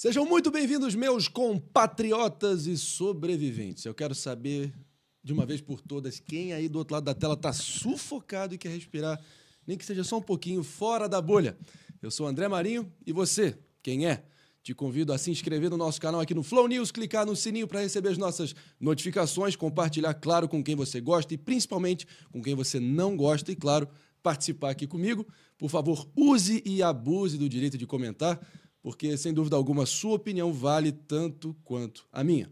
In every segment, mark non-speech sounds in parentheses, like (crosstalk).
Sejam muito bem-vindos, meus compatriotas e sobreviventes. Eu quero saber, de uma vez por todas, quem aí do outro lado da tela está sufocado e quer respirar, nem que seja só um pouquinho, fora da bolha. Eu sou André Marinho e você, quem é? Te convido a se inscrever no nosso canal aqui no Flow News, clicar no sininho para receber as nossas notificações, compartilhar, claro, com quem você gosta e principalmente com quem você não gosta e, claro, participar aqui comigo. Por favor, use e abuse do direito de comentar porque sem dúvida alguma sua opinião vale tanto quanto a minha.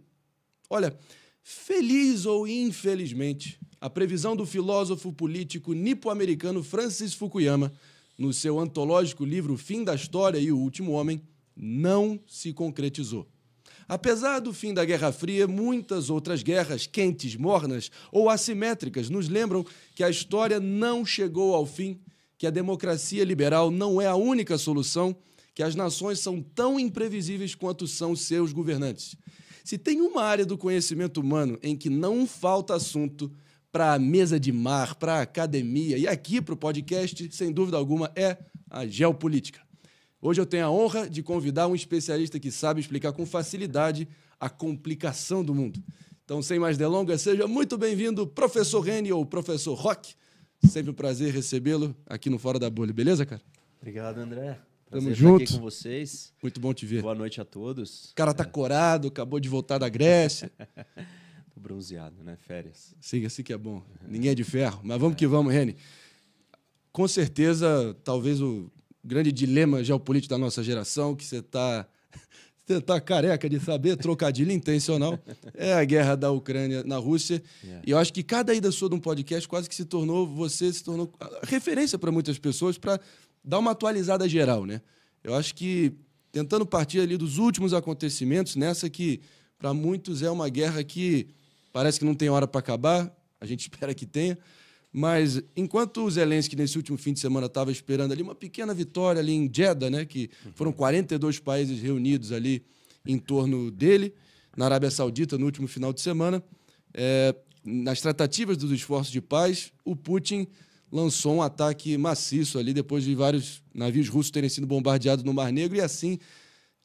Olha, feliz ou infelizmente, a previsão do filósofo político nipo-americano Francis Fukuyama, no seu antológico livro Fim da História e o Último Homem, não se concretizou. Apesar do fim da Guerra Fria, muitas outras guerras, quentes, mornas ou assimétricas, nos lembram que a história não chegou ao fim, que a democracia liberal não é a única solução que as nações são tão imprevisíveis quanto são seus governantes. Se tem uma área do conhecimento humano em que não falta assunto para a mesa de mar, para a academia e aqui para o podcast, sem dúvida alguma, é a geopolítica. Hoje eu tenho a honra de convidar um especialista que sabe explicar com facilidade a complicação do mundo. Então, sem mais delongas, seja muito bem-vindo, professor Reni ou professor Rock. Sempre um prazer recebê-lo aqui no Fora da Bolha, beleza, cara? Obrigado, André. Prazer Tamo junto. aqui com vocês. Muito bom te ver. Boa noite a todos. O cara tá é. corado, acabou de voltar da Grécia. (laughs) Tô bronzeado, né? Férias. Sim, assim que é bom. Uhum. Ninguém é de ferro. Mas vamos é. que vamos, Reni. Com certeza, talvez o grande dilema geopolítico da nossa geração, que você tá, (laughs) você tá careca de saber, trocadilho intencional, (laughs) é a guerra da Ucrânia na Rússia. Yeah. É. E eu acho que cada ida sua de um podcast quase que se tornou, você se tornou referência para muitas pessoas para dar uma atualizada geral, né? Eu acho que tentando partir ali dos últimos acontecimentos, nessa que para muitos é uma guerra que parece que não tem hora para acabar, a gente (laughs) espera que tenha, mas enquanto o Zelensky nesse último fim de semana estava esperando ali uma pequena vitória ali em Jeddah, né, que foram 42 uhum. países reunidos ali em torno dele, na Arábia Saudita no último final de semana, é, nas tratativas dos esforços de paz, o Putin lançou um ataque maciço ali depois de vários navios russos terem sido bombardeados no Mar Negro e assim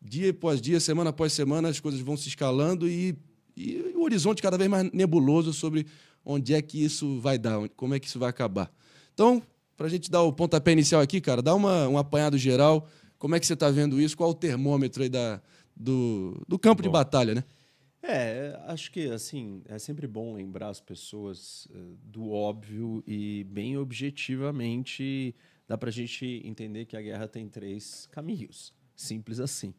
dia após dia, semana após semana as coisas vão se escalando e, e o horizonte cada vez mais nebuloso sobre onde é que isso vai dar, como é que isso vai acabar. Então, para a gente dar o pontapé inicial aqui, cara, dá uma, um apanhado geral. Como é que você está vendo isso? Qual o termômetro aí da, do, do campo Bom. de batalha, né? É, acho que assim é sempre bom lembrar as pessoas eh, do óbvio e bem objetivamente dá para a gente entender que a guerra tem três caminhos, simples assim: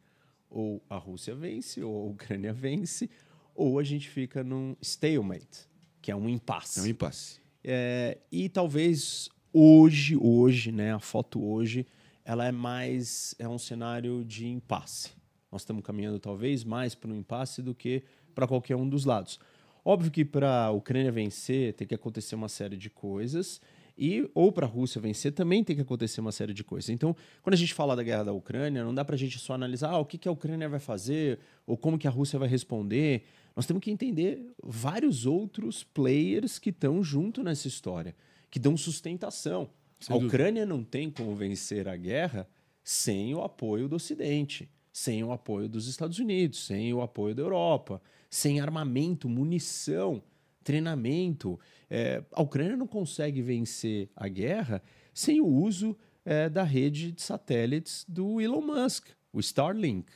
ou a Rússia vence, ou a Ucrânia vence, ou a gente fica num stalemate, que é um impasse. É um impasse. É, e talvez hoje, hoje, né, a foto hoje, ela é mais é um cenário de impasse nós estamos caminhando talvez mais para um impasse do que para qualquer um dos lados. Óbvio que para a Ucrânia vencer tem que acontecer uma série de coisas e ou para a Rússia vencer também tem que acontecer uma série de coisas. Então, quando a gente fala da guerra da Ucrânia, não dá para a gente só analisar ah, o que, que a Ucrânia vai fazer ou como que a Rússia vai responder. Nós temos que entender vários outros players que estão junto nessa história, que dão sustentação. Sem a Ucrânia dúvida. não tem como vencer a guerra sem o apoio do Ocidente sem o apoio dos Estados Unidos, sem o apoio da Europa, sem armamento, munição, treinamento. É, a Ucrânia não consegue vencer a guerra sem o uso é, da rede de satélites do Elon Musk, o Starlink.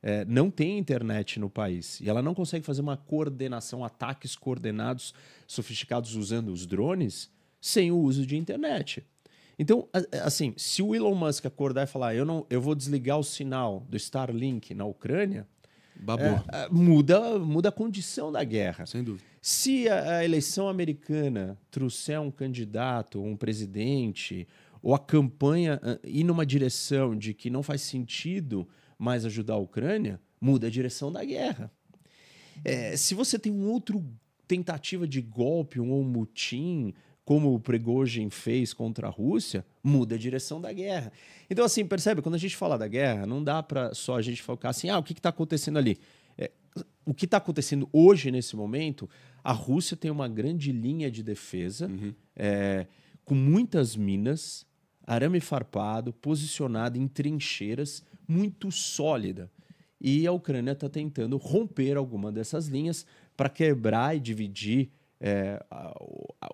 É, não tem internet no país e ela não consegue fazer uma coordenação, ataques coordenados sofisticados usando os drones sem o uso de internet. Então, assim, se o Elon Musk acordar e falar, eu, não, eu vou desligar o sinal do Starlink na Ucrânia, é, é, muda, muda a condição da guerra. Sem dúvida. Se a, a eleição americana trouxer um candidato, um presidente, ou a campanha ir numa direção de que não faz sentido mais ajudar a Ucrânia, muda a direção da guerra. É, se você tem um outro tentativa de golpe ou um mutim, como o Pregojin fez contra a Rússia, muda a direção da guerra. Então, assim, percebe? Quando a gente fala da guerra, não dá para só a gente focar assim, ah, o que está acontecendo ali? É, o que está acontecendo hoje, nesse momento, a Rússia tem uma grande linha de defesa, uhum. é, com muitas minas, arame farpado, posicionada em trincheiras, muito sólida. E a Ucrânia está tentando romper alguma dessas linhas para quebrar e dividir é, a, a,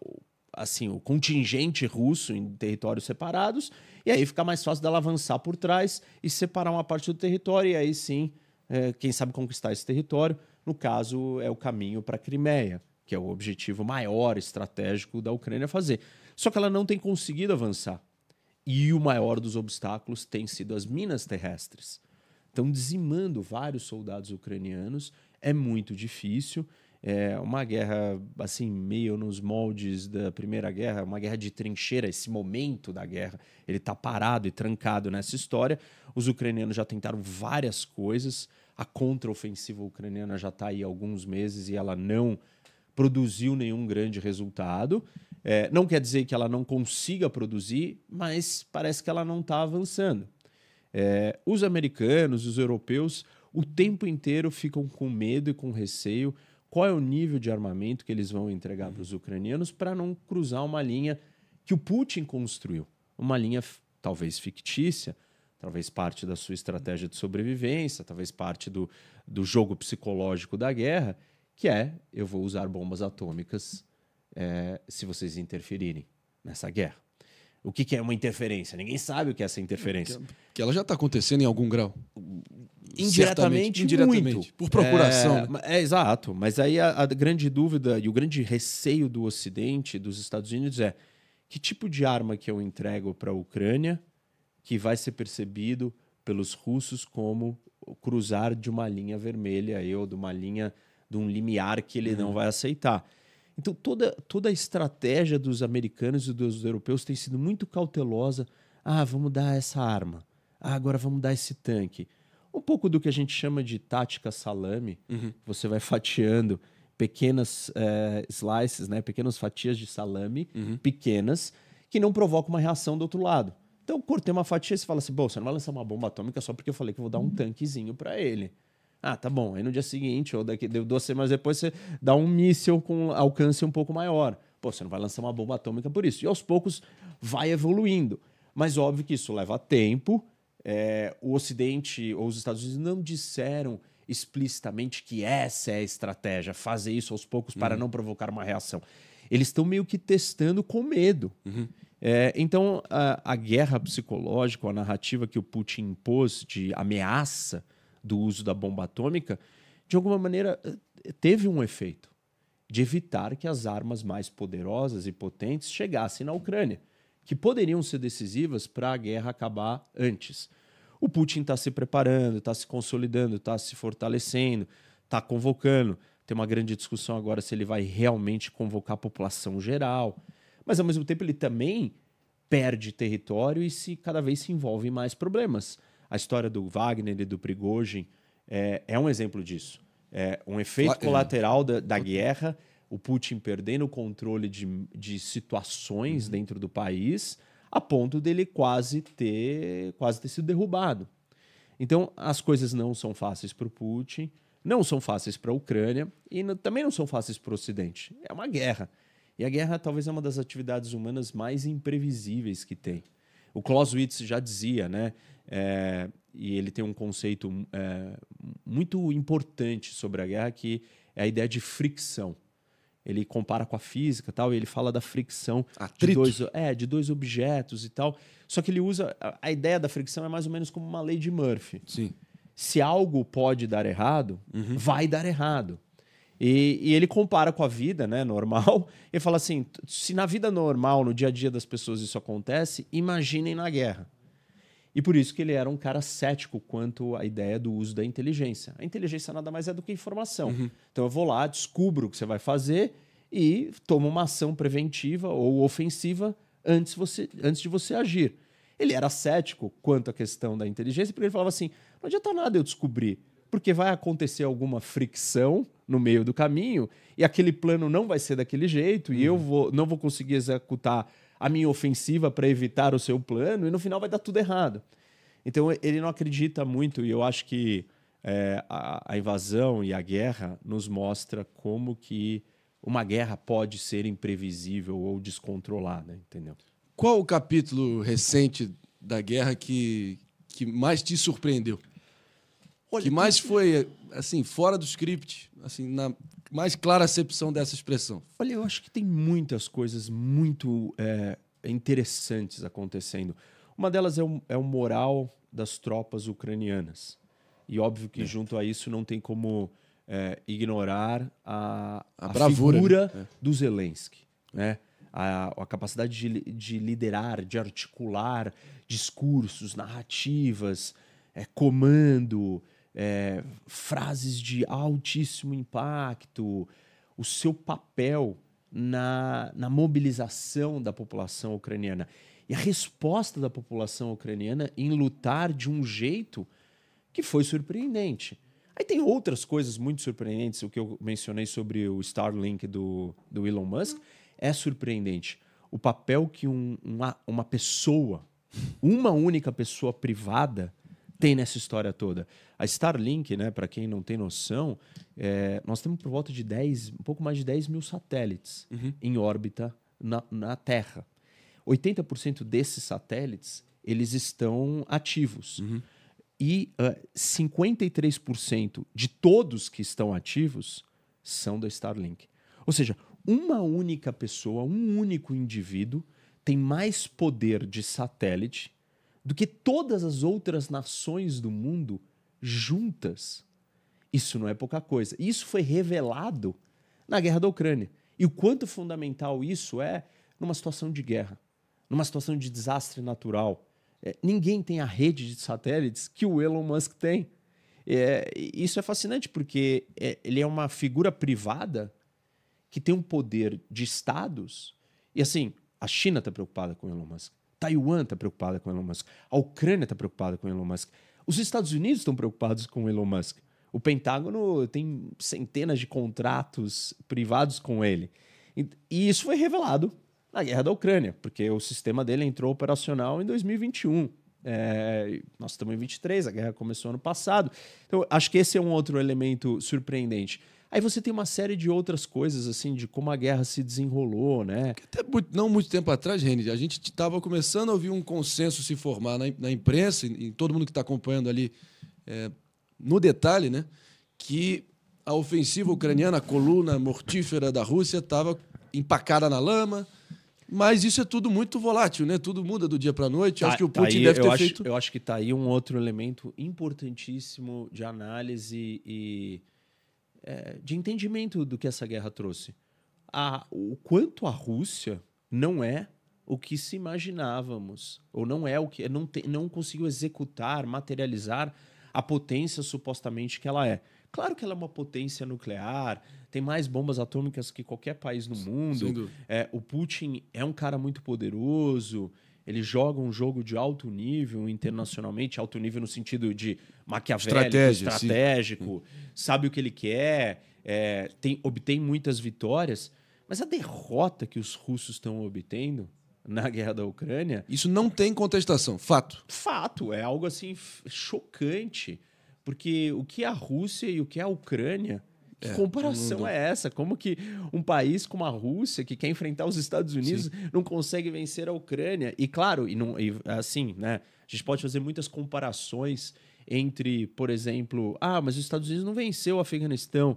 assim, o contingente russo em territórios separados, e aí fica mais fácil dela avançar por trás e separar uma parte do território, e aí sim, é, quem sabe conquistar esse território, no caso, é o caminho para a Crimeia, que é o objetivo maior estratégico da Ucrânia fazer. Só que ela não tem conseguido avançar. E o maior dos obstáculos tem sido as minas terrestres. Estão dizimando vários soldados ucranianos, é muito difícil é uma guerra assim meio nos moldes da Primeira Guerra, uma guerra de trincheira, esse momento da guerra, ele está parado e trancado nessa história. Os ucranianos já tentaram várias coisas, a contraofensiva ucraniana já está aí há alguns meses e ela não produziu nenhum grande resultado. É, não quer dizer que ela não consiga produzir, mas parece que ela não está avançando. É, os americanos, os europeus, o tempo inteiro ficam com medo e com receio qual é o nível de armamento que eles vão entregar uhum. para os ucranianos para não cruzar uma linha que o Putin construiu, uma linha talvez fictícia, talvez parte da sua estratégia de sobrevivência, talvez parte do, do jogo psicológico da guerra, que é eu vou usar bombas atômicas é, se vocês interferirem nessa guerra o que, que, é uma interferência. Ninguém sabe o que é essa interferência. Que ela já está acontecendo em algum grau. Indiretamente, indiretamente muito. por procuração. É, né? é, exato. Mas aí a, a grande dúvida e o grande receio do Ocidente, dos Estados Unidos, é que tipo de arma que eu entrego para a Ucrânia que vai ser percebido pelos russos como cruzar de uma linha vermelha ou de uma linha de um limiar que ele não uhum. vai aceitar. Então, toda, toda a estratégia dos americanos e dos europeus tem sido muito cautelosa. Ah, vamos dar essa arma. Ah, agora vamos dar esse tanque. Um pouco do que a gente chama de tática salame. Uhum. Você vai fatiando pequenas é, slices, né? pequenas fatias de salame, uhum. pequenas, que não provocam uma reação do outro lado. Então, cortei uma fatia e você fala assim: Bom, você não vai lançar uma bomba atômica só porque eu falei que eu vou dar um uhum. tanquezinho para ele. Ah, tá bom. Aí no dia seguinte, ou daqui duas semanas depois, você dá um míssil com alcance um pouco maior. Pô, você não vai lançar uma bomba atômica por isso. E aos poucos vai evoluindo. Mas óbvio que isso leva tempo. É, o Ocidente ou os Estados Unidos não disseram explicitamente que essa é a estratégia, fazer isso aos poucos uhum. para não provocar uma reação. Eles estão meio que testando com medo. Uhum. É, então, a, a, guerra psicológica, a narrativa que o Putin impôs de ameaça, do uso da bomba atômica, de alguma maneira eh, teve um efeito de evitar que as armas mais poderosas e potentes chegassem na Ucrânia, que poderiam ser decisivas para a guerra acabar antes. O Putin está se preparando, está se consolidando, está se fortalecendo, está convocando. Tem uma grande discussão agora se ele vai realmente convocar a população geral. Mas, ao mesmo tempo, ele também perde território e se cada vez se envolve em mais problemas. A história do Wagner e do Prigozhin é, é um exemplo disso. É um efeito é. colateral da, da guerra, o Putin perdendo o controle de, de situações uhum. dentro do país, a ponto dele quase ter, quase ter sido derrubado. Então, as coisas não são fáceis para o Putin, não são fáceis para a Ucrânia e não, também não são fáceis para o Ocidente. É uma guerra. E a guerra talvez é uma das atividades humanas mais imprevisíveis que tem. O Clausewitz já dizia, né? É, e ele tem um conceito é, muito importante sobre a guerra, que é a ideia de fricção. Ele compara com a física tal, e ele fala da fricção Atrito. de dois, é, de dois objetos e tal. Só que ele usa. A ideia da fricção é mais ou menos como uma lei de Murphy. Sim. Se algo pode dar errado, uhum. vai dar errado. E, e, ele compara com a vida né, normal (laughs) e fala assim: se na vida normal, no dia a dia das pessoas isso acontece, imaginem na guerra. E por isso que ele era um cara cético quanto à ideia do uso da inteligência. A inteligência nada mais é do que informação. Uhum. Então eu vou lá, descubro o que você vai fazer e tomo uma ação preventiva ou ofensiva antes, você, antes de você agir. Ele era cético quanto à questão da inteligência, porque ele falava assim: não adianta nada eu descobrir, porque vai acontecer alguma fricção no meio do caminho e aquele plano não vai ser daquele jeito uhum. e eu uhum. vou, não vou conseguir executar a minha ofensiva para evitar o seu plano e no final vai dar tudo errado. Então ele não acredita muito e eu acho que é, a, a, invasão e a guerra nos mostra como que uma guerra pode ser imprevisível ou descontrolada, entendeu? Qual o capítulo recente da guerra que, que mais te surpreendeu? Olha, que mais foi assim, fora do script, assim, na mais clara acepção dessa expressão? Olha, eu acho que tem muitas coisas muito é, interessantes acontecendo. Uma delas é o, é o, moral das tropas ucranianas. E óbvio que é. junto a isso não tem como é, ignorar a, a, a bravura, figura né? É. do Zelensky, né? A, a, capacidade de, de, liderar, de articular discursos, narrativas, é, comando, é, frases de altíssimo impacto, o seu papel na, na mobilização da população ucraniana e a resposta da população ucraniana em lutar de um jeito que foi surpreendente. Aí tem outras coisas muito surpreendentes, o que eu mencionei sobre o Starlink do, do Elon Musk. É surpreendente o papel que um, uma, uma pessoa, uma única pessoa privada, tem nessa história toda? A Starlink, né, para quem não tem noção, é, nós temos por volta de 10, um pouco mais de 10 mil satélites uhum. em órbita na, na Terra. 80% desses satélites eles estão ativos. Uhum. E uh, ah, 53% de todos que estão ativos são da Starlink. Ou seja, uma única pessoa, um único indivíduo tem mais poder de satélite do que todas as outras nações do mundo juntas. Isso não é pouca coisa. Isso foi revelado na guerra da Ucrânia. E o quanto fundamental isso é numa situação de guerra, numa situação de desastre natural. É, ninguém tem a rede de satélites que o Elon Musk tem. É, isso é fascinante porque é, ele é uma figura privada que tem um poder de estados. E assim, a China está preocupada com o Elon Musk. Taiwan está preocupada com Elon Musk. A Ucrânia está preocupada com Elon Musk. Os Estados Unidos estão preocupados com Elon Musk. O Pentágono tem centenas de contratos privados com ele. E isso foi revelado na guerra da Ucrânia, porque o sistema dele entrou operacional em 2021. É, nós estamos em 23, a guerra começou ano passado. Então, acho que esse é um outro elemento surpreendente. Aí você tem uma série de outras coisas, assim, de como a guerra se desenrolou, né? Até muito, não muito tempo atrás, Reni, a gente estava começando a ouvir um consenso se formar na, na imprensa, em todo mundo que está acompanhando ali é, no detalhe, né? Que a ofensiva ucraniana, a coluna mortífera da Rússia, estava empacada na lama. Mas isso é tudo muito volátil, né? Tudo muda do dia para a noite. Tá, acho que o tá Putin tá aí, deve ter eu feito. eu acho que está aí um outro elemento importantíssimo de análise e é, de entendimento do que essa guerra trouxe. A, o quanto a Rússia não é o que se imaginávamos, ou não é o que. não, te, não conseguiu executar, materializar a potência supostamente que ela é. Claro que ela é uma potência nuclear, tem mais bombas atômicas que qualquer país no mundo. É, o Putin é um cara muito poderoso, ele joga um jogo de alto nível internacionalmente, alto nível no sentido de maquiavélico, estratégico, sim. sabe o que ele quer, é, tem, obtém muitas vitórias. Mas a derrota que os russos estão obtendo na guerra da Ucrânia. Isso não tem contestação, fato. Fato, é algo assim chocante. Porque o que a Rússia e o que a Ucrânia é, que é, comparação é essa? Como que um país como a Rússia, que quer enfrentar os Estados Unidos, Sim. não consegue vencer a Ucrânia? E claro, e, não, e assim, né? A gente pode fazer muitas comparações entre, por exemplo, ah, mas os Estados Unidos não venceu o Afeganistão.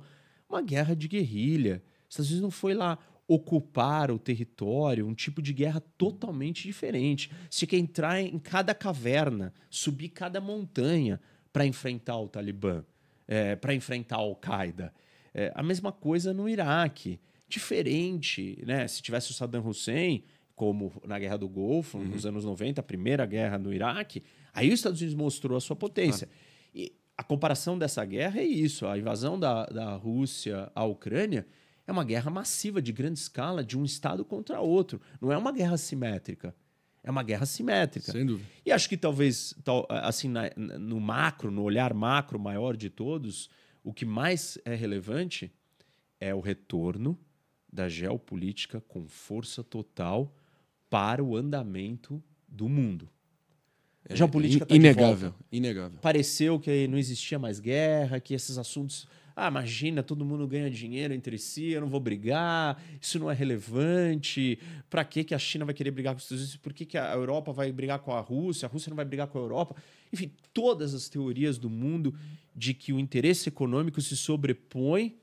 Uma guerra de guerrilha. Os Estados Unidos não foi lá ocupar o território, um tipo de guerra totalmente diferente. Você quer entrar em cada caverna, subir cada montanha para enfrentar o Talibã, é, para enfrentar a Al-Qaeda. É, a mesma coisa no Iraque. Diferente, né? Se tivesse o Saddam Hussein, como na Guerra do Golfo, uhum. nos anos 90, a primeira guerra no Iraque, aí os Estados Unidos mostrou a sua potência. Ah. E a comparação dessa guerra é isso: a invasão da, da Rússia à Ucrânia é uma guerra massiva, de grande escala, de um Estado contra outro. Não é uma guerra simétrica. É uma guerra simétrica. Sem dúvida. E acho que talvez, assim, no macro, no olhar macro maior de todos, o que mais é relevante é o retorno da geopolítica com força total para o andamento do mundo. É, geopolítica in, tá inegável, inegável. Pareceu que não existia mais guerra, que esses assuntos ah, imagina, todo mundo ganha dinheiro entre si, eu não vou brigar, isso não é relevante. Para que que a China vai querer brigar com os Estados Unidos? Por que, que a Europa vai brigar com a Rússia? A Rússia não vai brigar com a Europa? Enfim, todas as teorias do mundo de que o interesse econômico se sobrepõe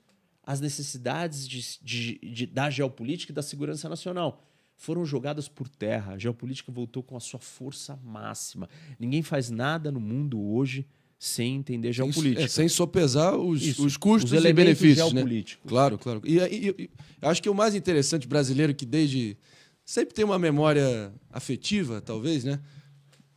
às necessidades de, de, de, da geopolítica e da segurança nacional foram jogadas por terra. A geopolítica voltou com a sua força máxima. Ninguém faz nada no mundo hoje sem entender é, geopolítica. o é, sem sopesar os, Isso, os custos os e benefícios. Né? Claro, claro. E, e, e, acho que o mais interessante brasileiro que desde. Sempre tem uma memória afetiva, talvez, né?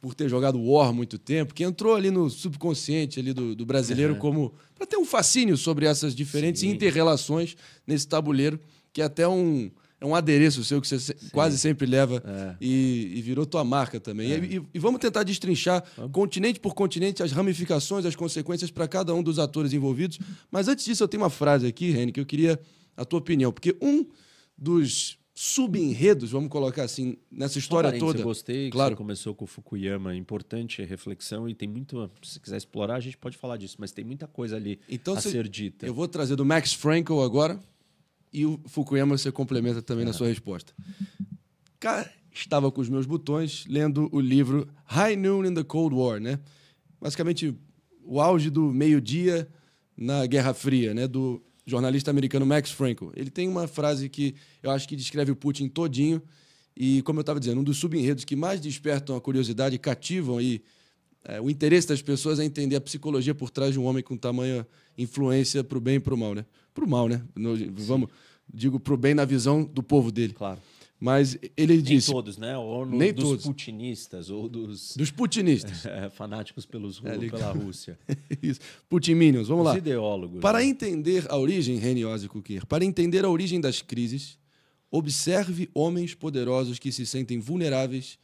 Por ter jogado War muito tempo, que entrou ali no subconsciente ali do, do brasileiro uhum. como. para ter um fascínio sobre essas diferentes inter-relações nesse tabuleiro, que é até um é um adereço seu que você Sim. quase sempre leva é. e, e, virou tua marca também. É. E, e, vamos tentar destrinchar vamos. continente por continente as ramificações, as consequências para cada um dos atores envolvidos. Mas antes disso, eu tenho uma frase aqui, Reni, que eu queria a tua opinião, porque um dos subenredos, vamos colocar assim, nessa história Só toda. Eu gostei, claro. você começou com o Fukuyama, importante reflexão e tem muito, se quiser explorar, a gente pode falar disso, mas tem muita coisa ali então, a se, ser dita. Eu vou trazer do Max Frankel agora. E o Fukuyama você complementa também é. na sua resposta. Cara, estava com os meus botões lendo o livro High Noon in the Cold War, né? Basicamente, o auge do meio-dia na Guerra Fria, né? Do jornalista americano Max Frankel. Ele tem uma frase que eu acho que descreve o Putin todinho. E, como eu estava dizendo, um dos subenredos que mais despertam a curiosidade, cativam e é, o interesse das pessoas é entender a psicologia por trás de um homem com tamanha influência para o bem e para o mal, né? pro mal, né? No, vamos, digo para o bem na visão do povo dele. Claro. Mas ele nem disse. Nem todos, né? Ou no, nem dos todos. putinistas, ou dos. Dos putinistas. (laughs) É, fanáticos pelos, é, ele... pela Rússia. (laughs) Isso. Putiminions, vamos Os lá. ideólogos. Para né? entender a origem, Reniose e Kukir, para entender a origem das crises, observe homens poderosos que se sentem vulneráveis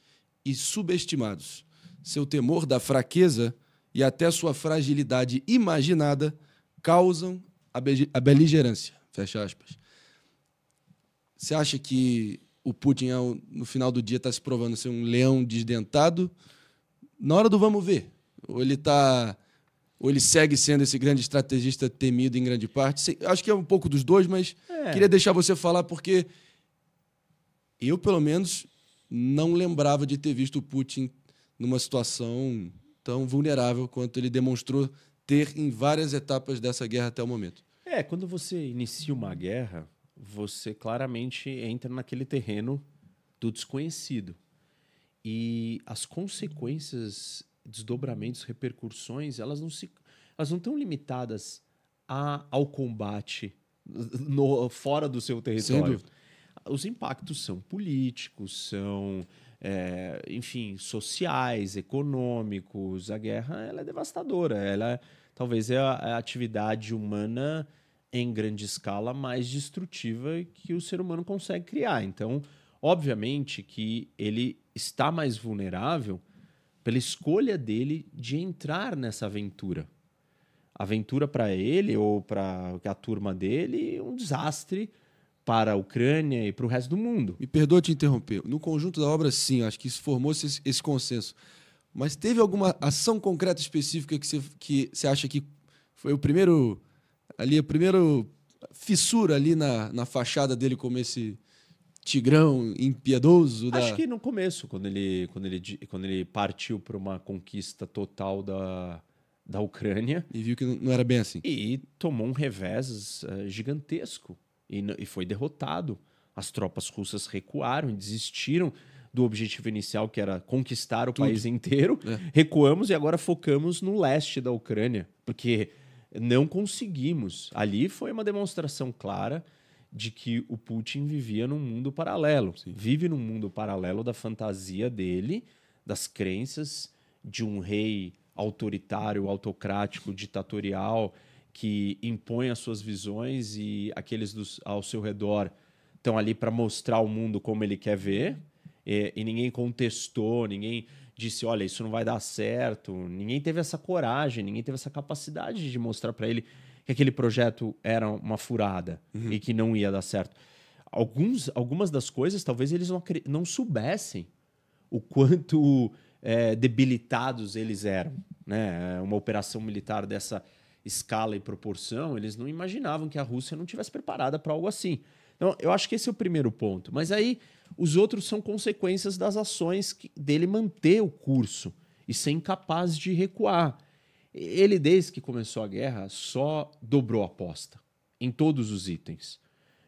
e subestimados. Seu temor da fraqueza e até sua fragilidade imaginada causam a beligerância, fecha aspas. Você acha que o Putin, no final do dia, está se provando ser um leão desdentado? Na hora do vamos ver. Ou ele tá. Ou ele segue sendo esse grande estrategista temido em grande parte. Acho que é um pouco dos dois, mas é. queria deixar você falar, porque eu, pelo menos, não lembrava de ter visto o Putin numa situação tão vulnerável quanto ele demonstrou ter em várias etapas dessa guerra até o momento. É, quando você inicia uma guerra, você claramente entra naquele terreno do desconhecido. E as consequências, desdobramentos, repercussões, elas não se elas não estão limitadas a, ao combate no, fora do seu território. Os impactos são políticos, são é, enfim, sociais, econômicos. A guerra ela é devastadora. Ela talvez é a, é a atividade humana em grande escala mais destrutiva que o ser humano consegue criar. Então, obviamente que ele está mais vulnerável pela escolha dele de entrar nessa aventura. Aventura para ele ou para a turma dele, um desastre para a Ucrânia e para o resto do mundo. Me perdoa te interromper. No conjunto da obra, sim, acho que formou-se esse, esse, consenso. Mas teve alguma ação concreta específica que você, que você acha que foi o primeiro ali a primeira fissura ali na, na fachada dele como esse tigrão impiedoso? Da... Acho que no começo, quando ele, quando ele, quando ele partiu para uma conquista total da, da Ucrânia. E viu que não era bem assim. E tomou um revés uh, gigantesco e, e foi derrotado. As tropas russas recuaram e desistiram do objetivo inicial, que era conquistar o Tudo. país inteiro. É. Recuamos e agora focamos no leste da Ucrânia, porque não conseguimos. Ali foi uma demonstração clara de que o Putin vivia num mundo paralelo. Sim. Vive num mundo paralelo da fantasia dele, das crenças de um rei autoritário, autocrático, ditatorial que impõe as suas visões e aqueles dos, ao seu redor estão ali para mostrar o mundo como ele quer ver. E, e, ninguém contestou, ninguém disse, olha, isso não vai dar certo. Ninguém teve essa coragem, ninguém teve essa capacidade de mostrar para ele que aquele projeto era uma furada uhum. e que não ia dar certo. Alguns, algumas das coisas, talvez eles não, não soubessem o quanto é, debilitados eles eram. Né? É uma operação militar dessa escala e proporção, eles não imaginavam que a Rússia não tivesse preparada para algo assim. Então, eu acho que esse é o primeiro ponto. Mas aí, os outros são consequências das ações que, dele manter o curso e ser incapaz de recuar. Ele, desde que começou a guerra, só dobrou a aposta em todos os itens.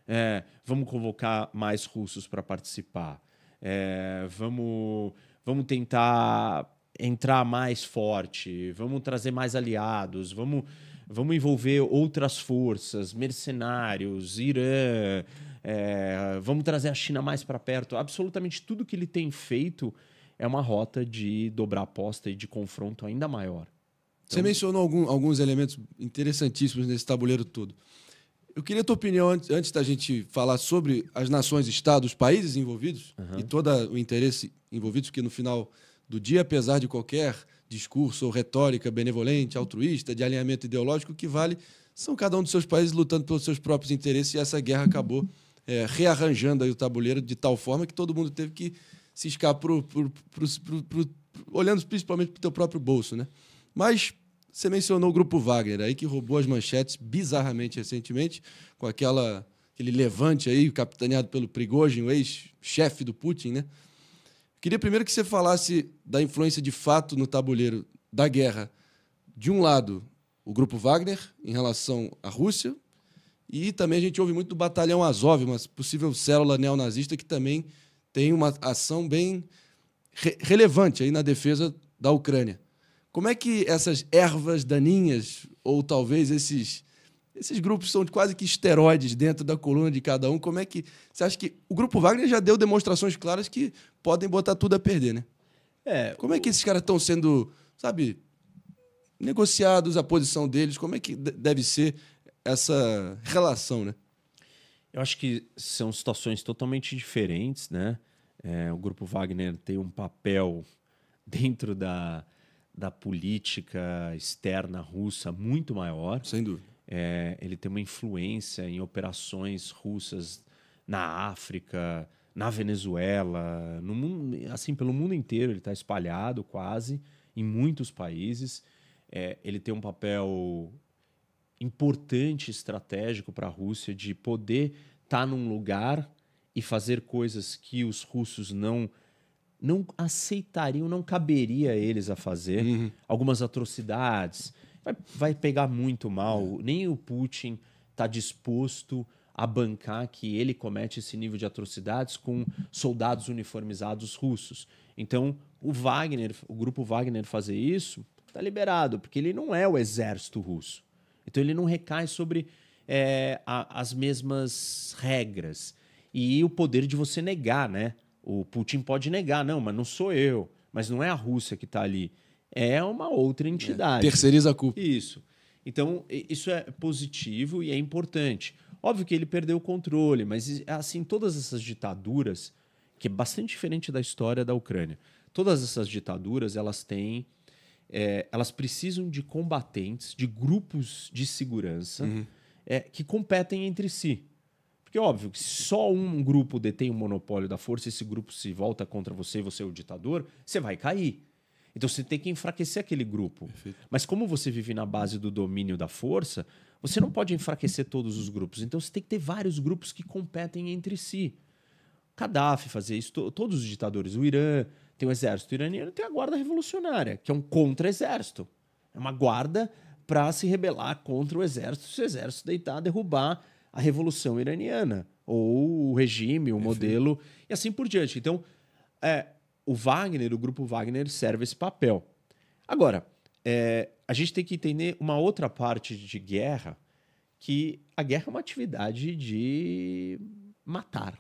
É, vamos convocar mais russos para participar. É, vamos, vamos tentar entrar mais forte, vamos trazer mais aliados, vamos, vamos envolver outras forças, mercenários, Irã, é, vamos trazer a China mais para perto. Absolutamente tudo que ele tem feito é uma rota de dobrar aposta e de confronto ainda maior. Então... Você mencionou algum, alguns elementos interessantíssimos nesse tabuleiro todo. Eu queria a tua opinião antes, da gente falar sobre as nações estados, países envolvidos uhum. e todo o interesse envolvido, que no final do dia, apesar de qualquer discurso ou retórica benevolente, altruísta, de alinhamento ideológico, o que vale são cada um dos seus países lutando pelos seus próprios interesses e essa guerra acabou é, rearranjando aí o tabuleiro de tal forma que todo mundo teve que se escapar pro, pro, pro, olhando principalmente para o seu próprio bolso, né? Mas você mencionou o grupo Wagner aí que roubou as manchetes bizarramente recentemente com aquela aquele levante aí capitaneado pelo Prigojin, o ex-chefe do Putin, né? Queria primeiro que você falasse da influência de fato no tabuleiro da guerra. De um lado, o grupo Wagner em relação à Rússia, e também a gente ouve muito do batalhão Azov, uma possível célula neonazista que também tem uma ação bem re relevante aí na defesa da Ucrânia. Como é que essas ervas daninhas, ou talvez esses esses grupos são quase que esteroides dentro da coluna de cada um. Como é que. Você acha que. O grupo Wagner já deu demonstrações claras que podem botar tudo a perder, né? É. Como é que esses caras estão sendo, sabe, negociados, a posição deles? Como é que deve ser essa relação, né? Eu acho que são situações totalmente diferentes, né? É, o grupo Wagner tem um papel (laughs) dentro da, da política externa russa muito maior. Sem dúvida é, ele tem uma influência em operações russas na África, na Venezuela, no mundo, assim pelo mundo inteiro ele está espalhado quase em muitos países. É, ele tem um papel importante estratégico para a Rússia de poder estar tá num lugar e fazer coisas que os russos não não aceitariam, não caberia a eles a fazer uhum. algumas atrocidades, vai, vai pegar muito mal. Nem o Putin está disposto a bancar que ele comete esse nível de atrocidades com soldados uniformizados russos. Então, o Wagner, o grupo Wagner fazer isso, está liberado, porque ele não é o exército russo. Então, ele não recai sobre é, a, as mesmas regras. E o poder de você negar, né? O Putin pode negar, não, mas não sou eu, mas não é a Rússia que está ali é uma outra é. entidade. É, terceiriza a culpa. Isso. Então, isso é positivo e é importante. Óbvio que ele perdeu o controle, mas assim, todas essas ditaduras, que é bastante diferente da história da Ucrânia, todas essas ditaduras, elas têm. É, elas precisam de combatentes, de grupos de segurança uhum. é, que competem entre si. Porque, óbvio, que só um grupo detém o monopólio da força, esse grupo se volta contra você e você é o ditador, você vai cair. Então você tem que enfraquecer aquele grupo. Perfeito. Mas como você vive na base do domínio da força, você não pode enfraquecer todos os grupos. Então você tem que ter vários grupos que competem entre si. Gaddafi fazia isso, todos os ditadores. O Irã tem o exército iraniano, tem a guarda revolucionária, que é um contra-exército. É uma guarda para se rebelar contra o exército, se o exército deitar, derrubar a revolução iraniana ou o regime, o modelo e assim por diante. Então, é, o Wagner, o grupo Wagner, serve esse papel. Agora, é, a gente tem que entender uma outra parte de guerra, que a guerra é uma atividade de matar.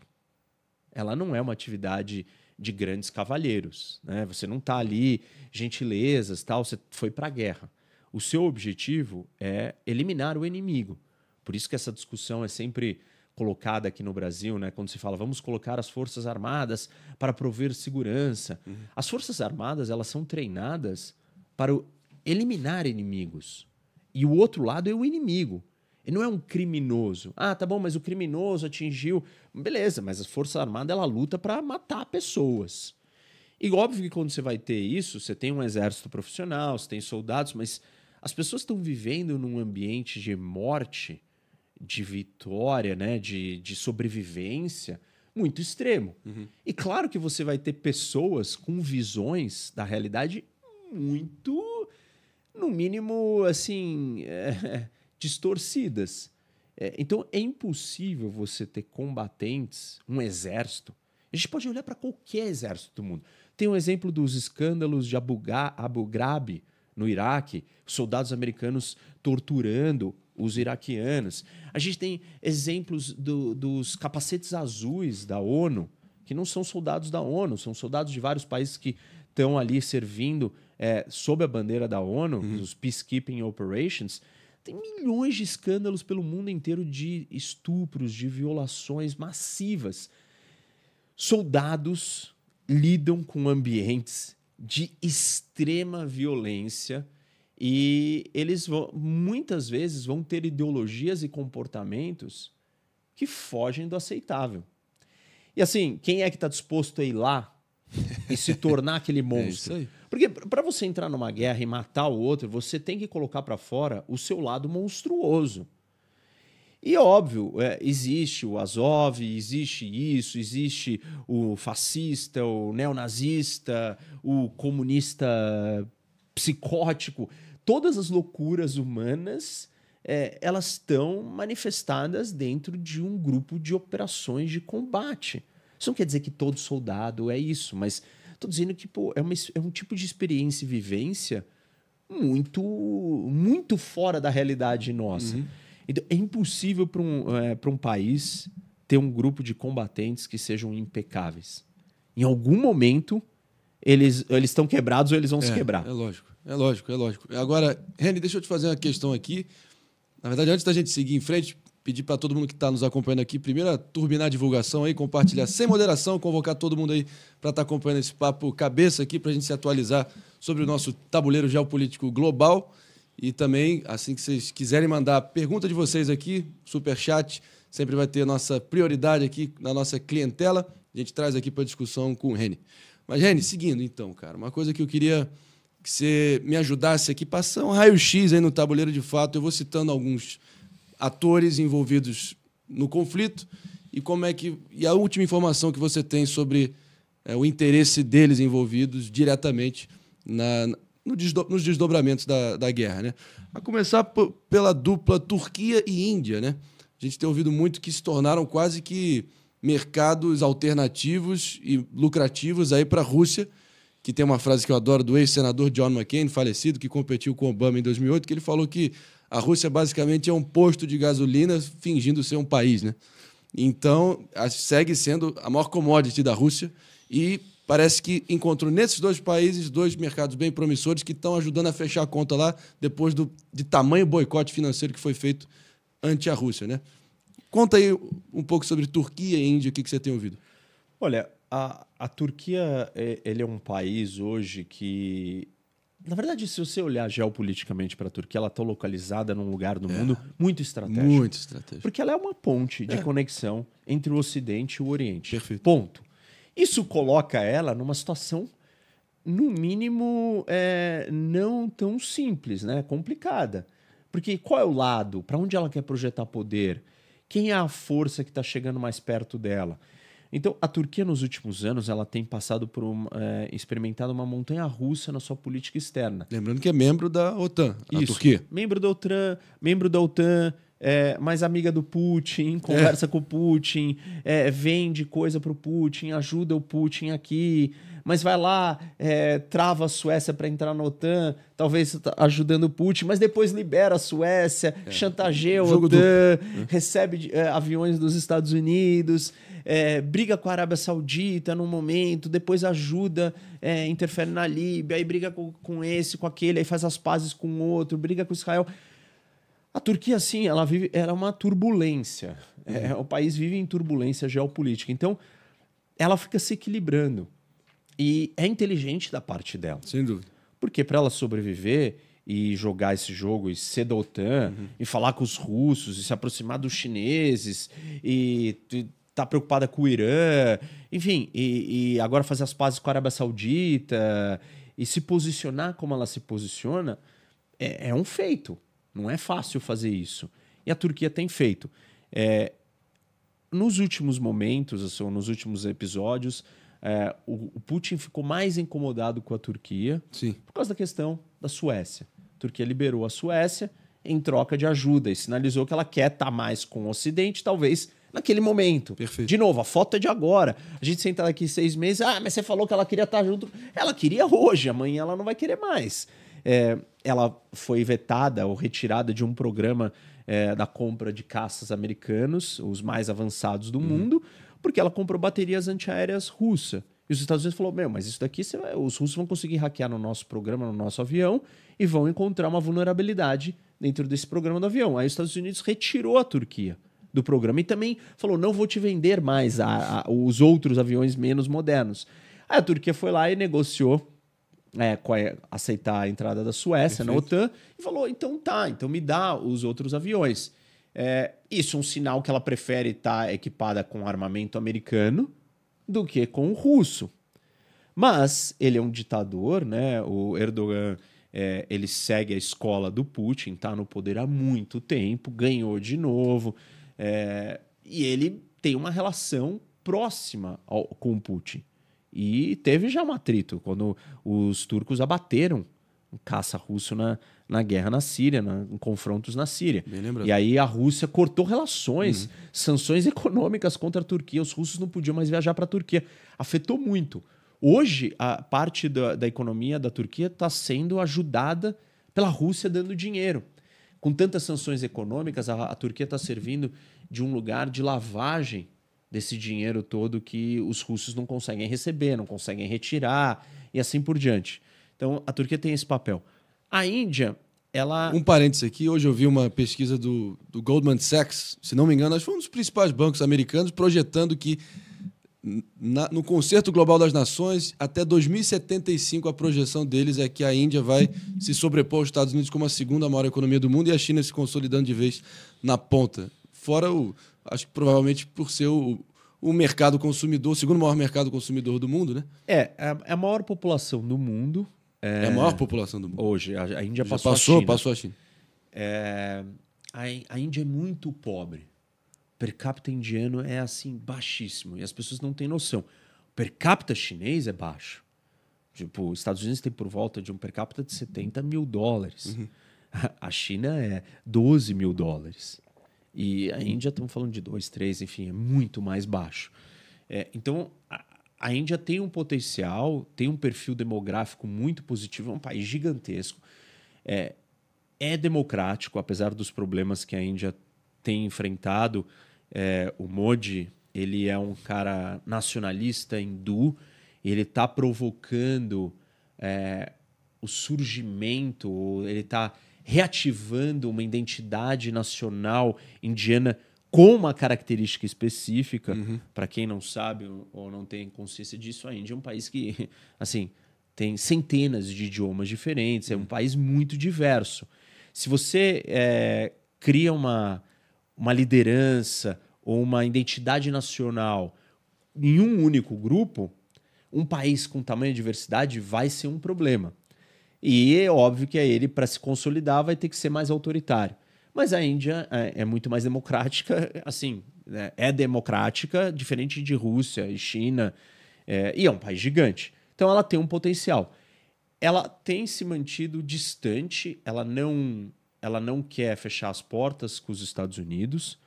Ela não é uma atividade de grandes cavalheiros, né? Você não está ali gentilezas, tal, você foi para a guerra. O seu objetivo é eliminar o inimigo. Por isso que essa discussão é sempre colocada aqui no Brasil, né? Quando se fala, vamos colocar as forças armadas para prover segurança. Uhum. As forças armadas elas são treinadas para eliminar inimigos. E o outro lado é o inimigo. Ele não é um criminoso. Ah, tá bom, mas o criminoso atingiu. Beleza, mas a Força Armada ela luta para matar pessoas. E óbvio que quando você vai ter isso, você tem um exército profissional, você tem soldados, mas as pessoas estão vivendo num ambiente de morte de vitória, né? De, de sobrevivência muito extremo. Uhum. E claro que você vai ter pessoas com visões da realidade muito, no mínimo, assim, é, (laughs) distorcidas. É, então é impossível você ter combatentes, um exército. A gente pode olhar para qualquer exército do mundo. Tem um exemplo dos escândalos de Abu, Abu Ghraib, no Iraque, soldados americanos torturando os iraquianos. A gente tem exemplos do, dos capacetes azuis da ONU, que não são soldados da ONU, são soldados de vários países que estão ali servindo é, sob a bandeira da ONU, uhum. os peacekeeping operations. Tem milhões de escândalos pelo mundo inteiro de estupros, de violações massivas. Soldados lidam com ambientes de extrema violência e eles vão, muitas vezes vão ter ideologias e comportamentos que fogem do aceitável. E assim, quem é que está disposto a ir lá (laughs) e se tornar aquele é monstro? É Porque para você entrar numa guerra e matar o outro, você tem que colocar para fora o seu lado monstruoso. E óbvio, é, existe o Azov, existe isso, existe o fascista, o neonazista, o comunista psicótico todas as loucuras humanas é, elas estão manifestadas dentro de um grupo de operações de combate. Isso não quer dizer que todo soldado é isso, mas estou dizendo que pô, é, uma, é um tipo de experiência e vivência muito, muito fora da realidade nossa. Uhum. Então, é impossível para um, é, um país ter um grupo de combatentes que sejam impecáveis. Em algum momento, eles estão quebrados ou eles vão é, se quebrar. É lógico. É lógico, é lógico. Agora, Reni, deixa eu te fazer uma questão aqui. Na verdade, antes da gente seguir em frente, pedir para todo mundo que está nos acompanhando aqui, primeiro, turbinar a divulgação aí, compartilhar sem moderação, convocar todo mundo aí para estar tá acompanhando esse papo cabeça aqui, para a gente se atualizar sobre o nosso tabuleiro geopolítico global. E também, assim que vocês quiserem mandar a pergunta de vocês aqui, super chat, sempre vai ter nossa prioridade aqui na nossa clientela. A gente traz aqui para discussão com o Reni. Mas, Reni, seguindo então, cara, uma coisa que eu queria que você me ajudasse aqui, passar um raio-x aí no tabuleiro de fato. Eu vou citando alguns atores envolvidos no conflito e como é que. E a última informação que você tem sobre é, o interesse deles envolvidos diretamente na, no desdo, nos desdobramentos da, da guerra. Né? A começar pela dupla Turquia e Índia. Né? A gente tem ouvido muito que se tornaram quase que mercados alternativos e lucrativos aí para a Rússia que tem uma frase que eu adoro do ex-senador John McCain, falecido, que competiu com Obama em 2008, que ele falou que a Rússia basicamente é um posto de gasolina fingindo ser um país, né? Então, segue sendo a maior commodity da Rússia e parece que encontrou nesses dois países dois mercados bem promissores que estão ajudando a fechar a conta lá depois do, de tamanho boicote financeiro que foi feito ante a Rússia, né? Conta aí um pouco sobre Turquia e Índia, o que, que você tem ouvido? Olha, a, a Turquia, é, ele é um país hoje que... Na verdade, se você olhar geopoliticamente para a Turquia, ela está localizada num lugar do é. mundo muito estratégico. Muito estratégico. Porque ela é uma ponte de é. conexão entre o Ocidente e o Oriente. Perfeito. Ponto. Isso coloca ela numa situação no mínimo, é, não tão simples, né? Complicada. Porque qual é o lado? Para onde ela quer projetar poder? Quem é a força que está chegando mais perto dela? Então, a Turquia nos últimos anos ela tem passado por um, é, experimentado uma montanha russa na sua política externa. Lembrando que é membro da OTAN, a Isso, Turquia. Membro da OTAN, membro da OTAN, é, mais amiga do Putin, é. conversa é. com o Putin, é, vende coisa para o Putin, ajuda o Putin aqui, mas vai lá, é, trava a Suécia para entrar na OTAN, talvez tá ajudando o Putin, mas depois libera a Suécia, é. chantageia o Jogo OTAN, do... É. recebe aviões dos Estados Unidos, briga com a Arábia Saudita num momento, depois ajuda, interfere na Líbia, aí briga com, com esse, com aquele, aí faz as pazes com o outro, briga com Israel. A Turquia, sim, ela vive, era é uma turbulência. É, uhum. o país vive em turbulência geopolítica. Então, ela fica se equilibrando. E é inteligente da parte dela. Sem dúvida. Porque para ela sobreviver e jogar esse jogo e ser da OTAN uhum. e falar com os russos e se aproximar dos chineses e tá preocupada com o Irã, enfim, e, e agora fazer as pazes com a Arábia Saudita e se posicionar como ela se posiciona é, é um feito. Não é fácil fazer isso. E a Turquia tem feito. É, nos últimos momentos, assim, nos últimos episódios, é, o, o, Putin ficou mais incomodado com a Turquia Sim. por causa da questão da Suécia. A Turquia liberou a Suécia em troca de ajuda e sinalizou que ela quer estar tá mais com o Ocidente, talvez naquele momento. Perfeito. De novo, a foto é de agora. A gente sentar aqui seis meses, ah, mas você falou que ela queria estar tá junto. Ela queria hoje, amanhã ela não vai querer mais é, ela foi vetada ou retirada de um programa é, da compra de caças americanos, os mais avançados do uhum. mundo, porque ela comprou baterias antiaéreas russa. E os Estados Unidos falou: Meu, mas isso daqui vai, os russos vão conseguir hackear no nosso programa, no nosso avião, e vão encontrar uma vulnerabilidade dentro desse programa do avião. Aí os Estados Unidos retirou a Turquia do programa e também falou: Não vou te vender mais a, a, os outros aviões menos modernos. Aí a Turquia foi lá e negociou né, é, aceitar a entrada da Suécia Perfeito. na OTAN e falou: então tá, então me dá os outros aviões. É, isso é um sinal que ela prefere estar tá equipada com armamento americano do que com o russo. Mas ele é um ditador, né? O Erdogan é, ele segue a escola do Putin, está no poder há muito tempo, ganhou de novo, é, e ele tem uma relação próxima ao, com o Putin. E teve já um atrito, quando os turcos abateram um caça russo na, na guerra na Síria, na, em confrontos na Síria. E aí a Rússia cortou relações, uhum. sanções (laughs) econômicas contra a Turquia, os russos não podiam mais viajar para a Turquia. Afetou muito. Hoje, a parte da, da economia da Turquia está sendo ajudada pela Rússia dando dinheiro. Com tantas sanções econômicas, a, a Turquia está servindo de um lugar de lavagem desse dinheiro todo que os russos não conseguem receber, não conseguem retirar e assim por diante. Então a Turquia tem esse papel. A Índia, ela. Um parênteses aqui, hoje eu vi uma pesquisa do, do Goldman Sachs, se não me engano, acho que foi um dos principais bancos americanos, projetando que na, no Concerto Global das Nações, até 2075, a projeção deles é que a Índia vai se sobrepor aos Estados Unidos como a segunda maior economia do mundo e a China se consolidando de vez na ponta. Fora o, acho que provavelmente por ser o, o mercado consumidor, o segundo maior mercado consumidor do mundo, né? É, é, é a maior população do mundo. É, é a maior população do mundo. Hoje, a, Índia Já passou, passou a China. Passou a China. É, a, a Índia é muito pobre. Per capita indiano é assim, baixíssimo. E as pessoas não têm noção. Per capita chinês é baixo. Tipo, os Estados Unidos tem por volta de um per capita de 70 mil dólares. Uhum. A China é 12 mil dólares. E a Índia, estamos falando de 2, 3, enfim, é muito mais baixo. É, então, a, a Índia tem um potencial, tem um perfil demográfico muito positivo, é um país gigantesco. É, é democrático, apesar dos problemas que a Índia tem enfrentado. É, o Modi, ele é um cara nacionalista hindu, ele está provocando é, o surgimento, ele está reativando uma identidade nacional indiana com uma característica específica. Uhum. Para quem não sabe ou não tem consciência disso, a Índia é um país que, assim, tem centenas de idiomas diferentes, é um uhum. país muito diverso. Se você é, cria uma, uma liderança ou uma identidade nacional em um único grupo, um país com tamanha diversidade vai ser um problema. E é óbvio que é ele, para se consolidar, vai ter que ser mais autoritário. Mas a Índia é, é muito mais democrática, (laughs) assim, né? é democrática, diferente de Rússia e China, é, e é um país gigante. Então ela tem um potencial. Ela tem se mantido distante, ela não, ela não quer fechar as portas com os Estados Unidos,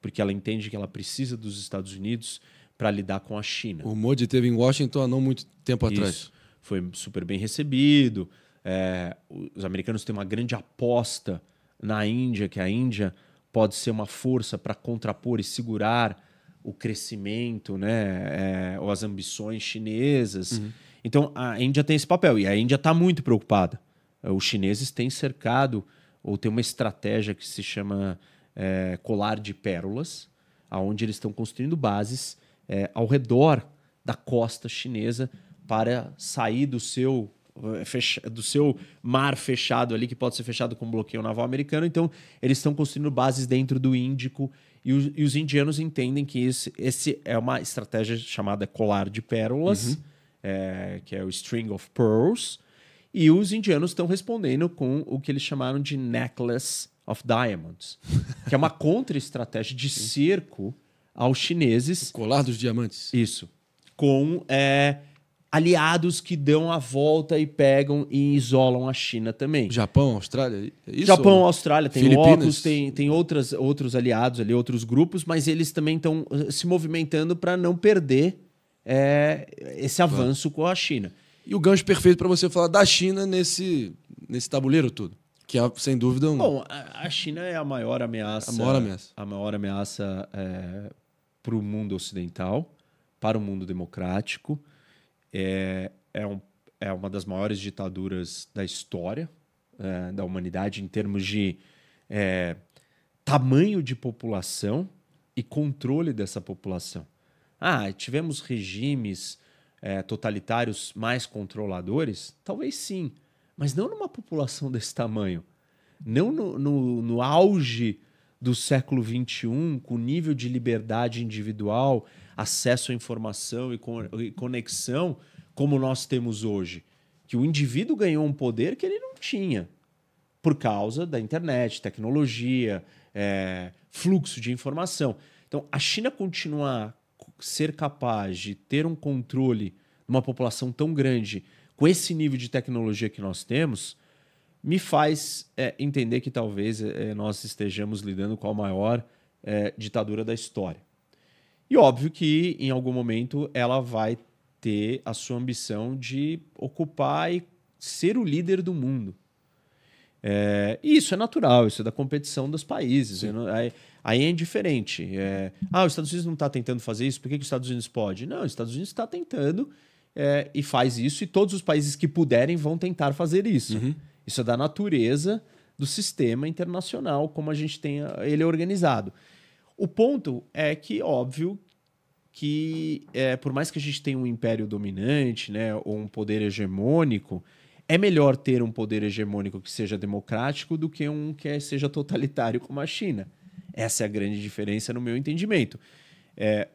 porque ela entende que ela precisa dos Estados Unidos para lidar com a China. O Modi teve em Washington há não muito tempo Isso. atrás. Foi super bem recebido, é, os americanos têm uma grande aposta na Índia, que a Índia pode ser uma força para contrapor e segurar o crescimento, né, é, ou as ambições chinesas. Uhum. Então a Índia tem esse papel e a Índia está muito preocupada. Os chineses têm cercado ou tem uma estratégia que se chama é, colar de pérolas, aonde eles estão construindo bases é, ao redor da costa chinesa para sair do seu eh, do seu mar fechado ali, que pode ser fechado com bloqueio naval americano. Então, eles estão construindo bases dentro do Índico. E os, e os indianos entendem que esse, esse, é uma estratégia chamada colar de pérolas, uhum. é, que é o string of pearls. E os indianos estão respondendo com o que eles chamaram de necklace of diamonds, (laughs) que é uma contra-estratégia de cerco aos chineses. O colar dos diamantes. Isso. Com. É, aliados que dão a volta e pegam e isolam a China também. Japão, Austrália, é isso? Japão, Austrália, tem óculos, tem, tem outras, outros aliados ali, outros grupos, mas eles também estão eh, se movimentando para não perder é, esse avanço com a China. E o gancho perfeito para você falar da China nesse, nesse tabuleiro todo. Que é, sem dúvida, um... Bom, a China é a maior ameaça... A maior ameaça. A maior ameaça é, eh, para o mundo ocidental, para o mundo democrático é, é, um, é uma das maiores ditaduras da história é, da humanidade em termos de é, tamanho de população e controle dessa população. Ah, tivemos regimes é, totalitários mais controladores? Talvez sim, mas não numa população (laughs) desse tamanho. Não no, no, no auge do século XXI, com nível de liberdade individual, acesso à informação e conexão como nós temos hoje. Que o indivíduo ganhou um poder que ele não tinha por causa da internet, tecnologia, é, fluxo de informação. Então, a China continuar ser capaz de ter um controle numa população tão grande com esse nível de tecnologia que nós temos, me faz é, entender que talvez é, nós estejamos lidando com a maior é, ditadura da história. E óbvio que em algum momento ela vai ter a sua ambição de ocupar e ser o líder do mundo. É, e isso é natural, isso é da competição dos países. Não, aí, aí, é indiferente. É, ah, os Estados Unidos não está tentando fazer isso, por que, que os Estados Unidos pode? Não, os Estados Unidos está tentando é, e faz isso, e todos os países que puderem vão tentar fazer isso. Uhum. Isso é da natureza do sistema internacional, como a gente tem ele é organizado. O ponto é que, óbvio, que é, por mais que a gente tenha um império dominante, né, ou um poder hegemônico, é melhor ter um poder hegemônico que seja democrático do que um que é, seja totalitário como a China. Essa é a grande diferença no meu entendimento. É,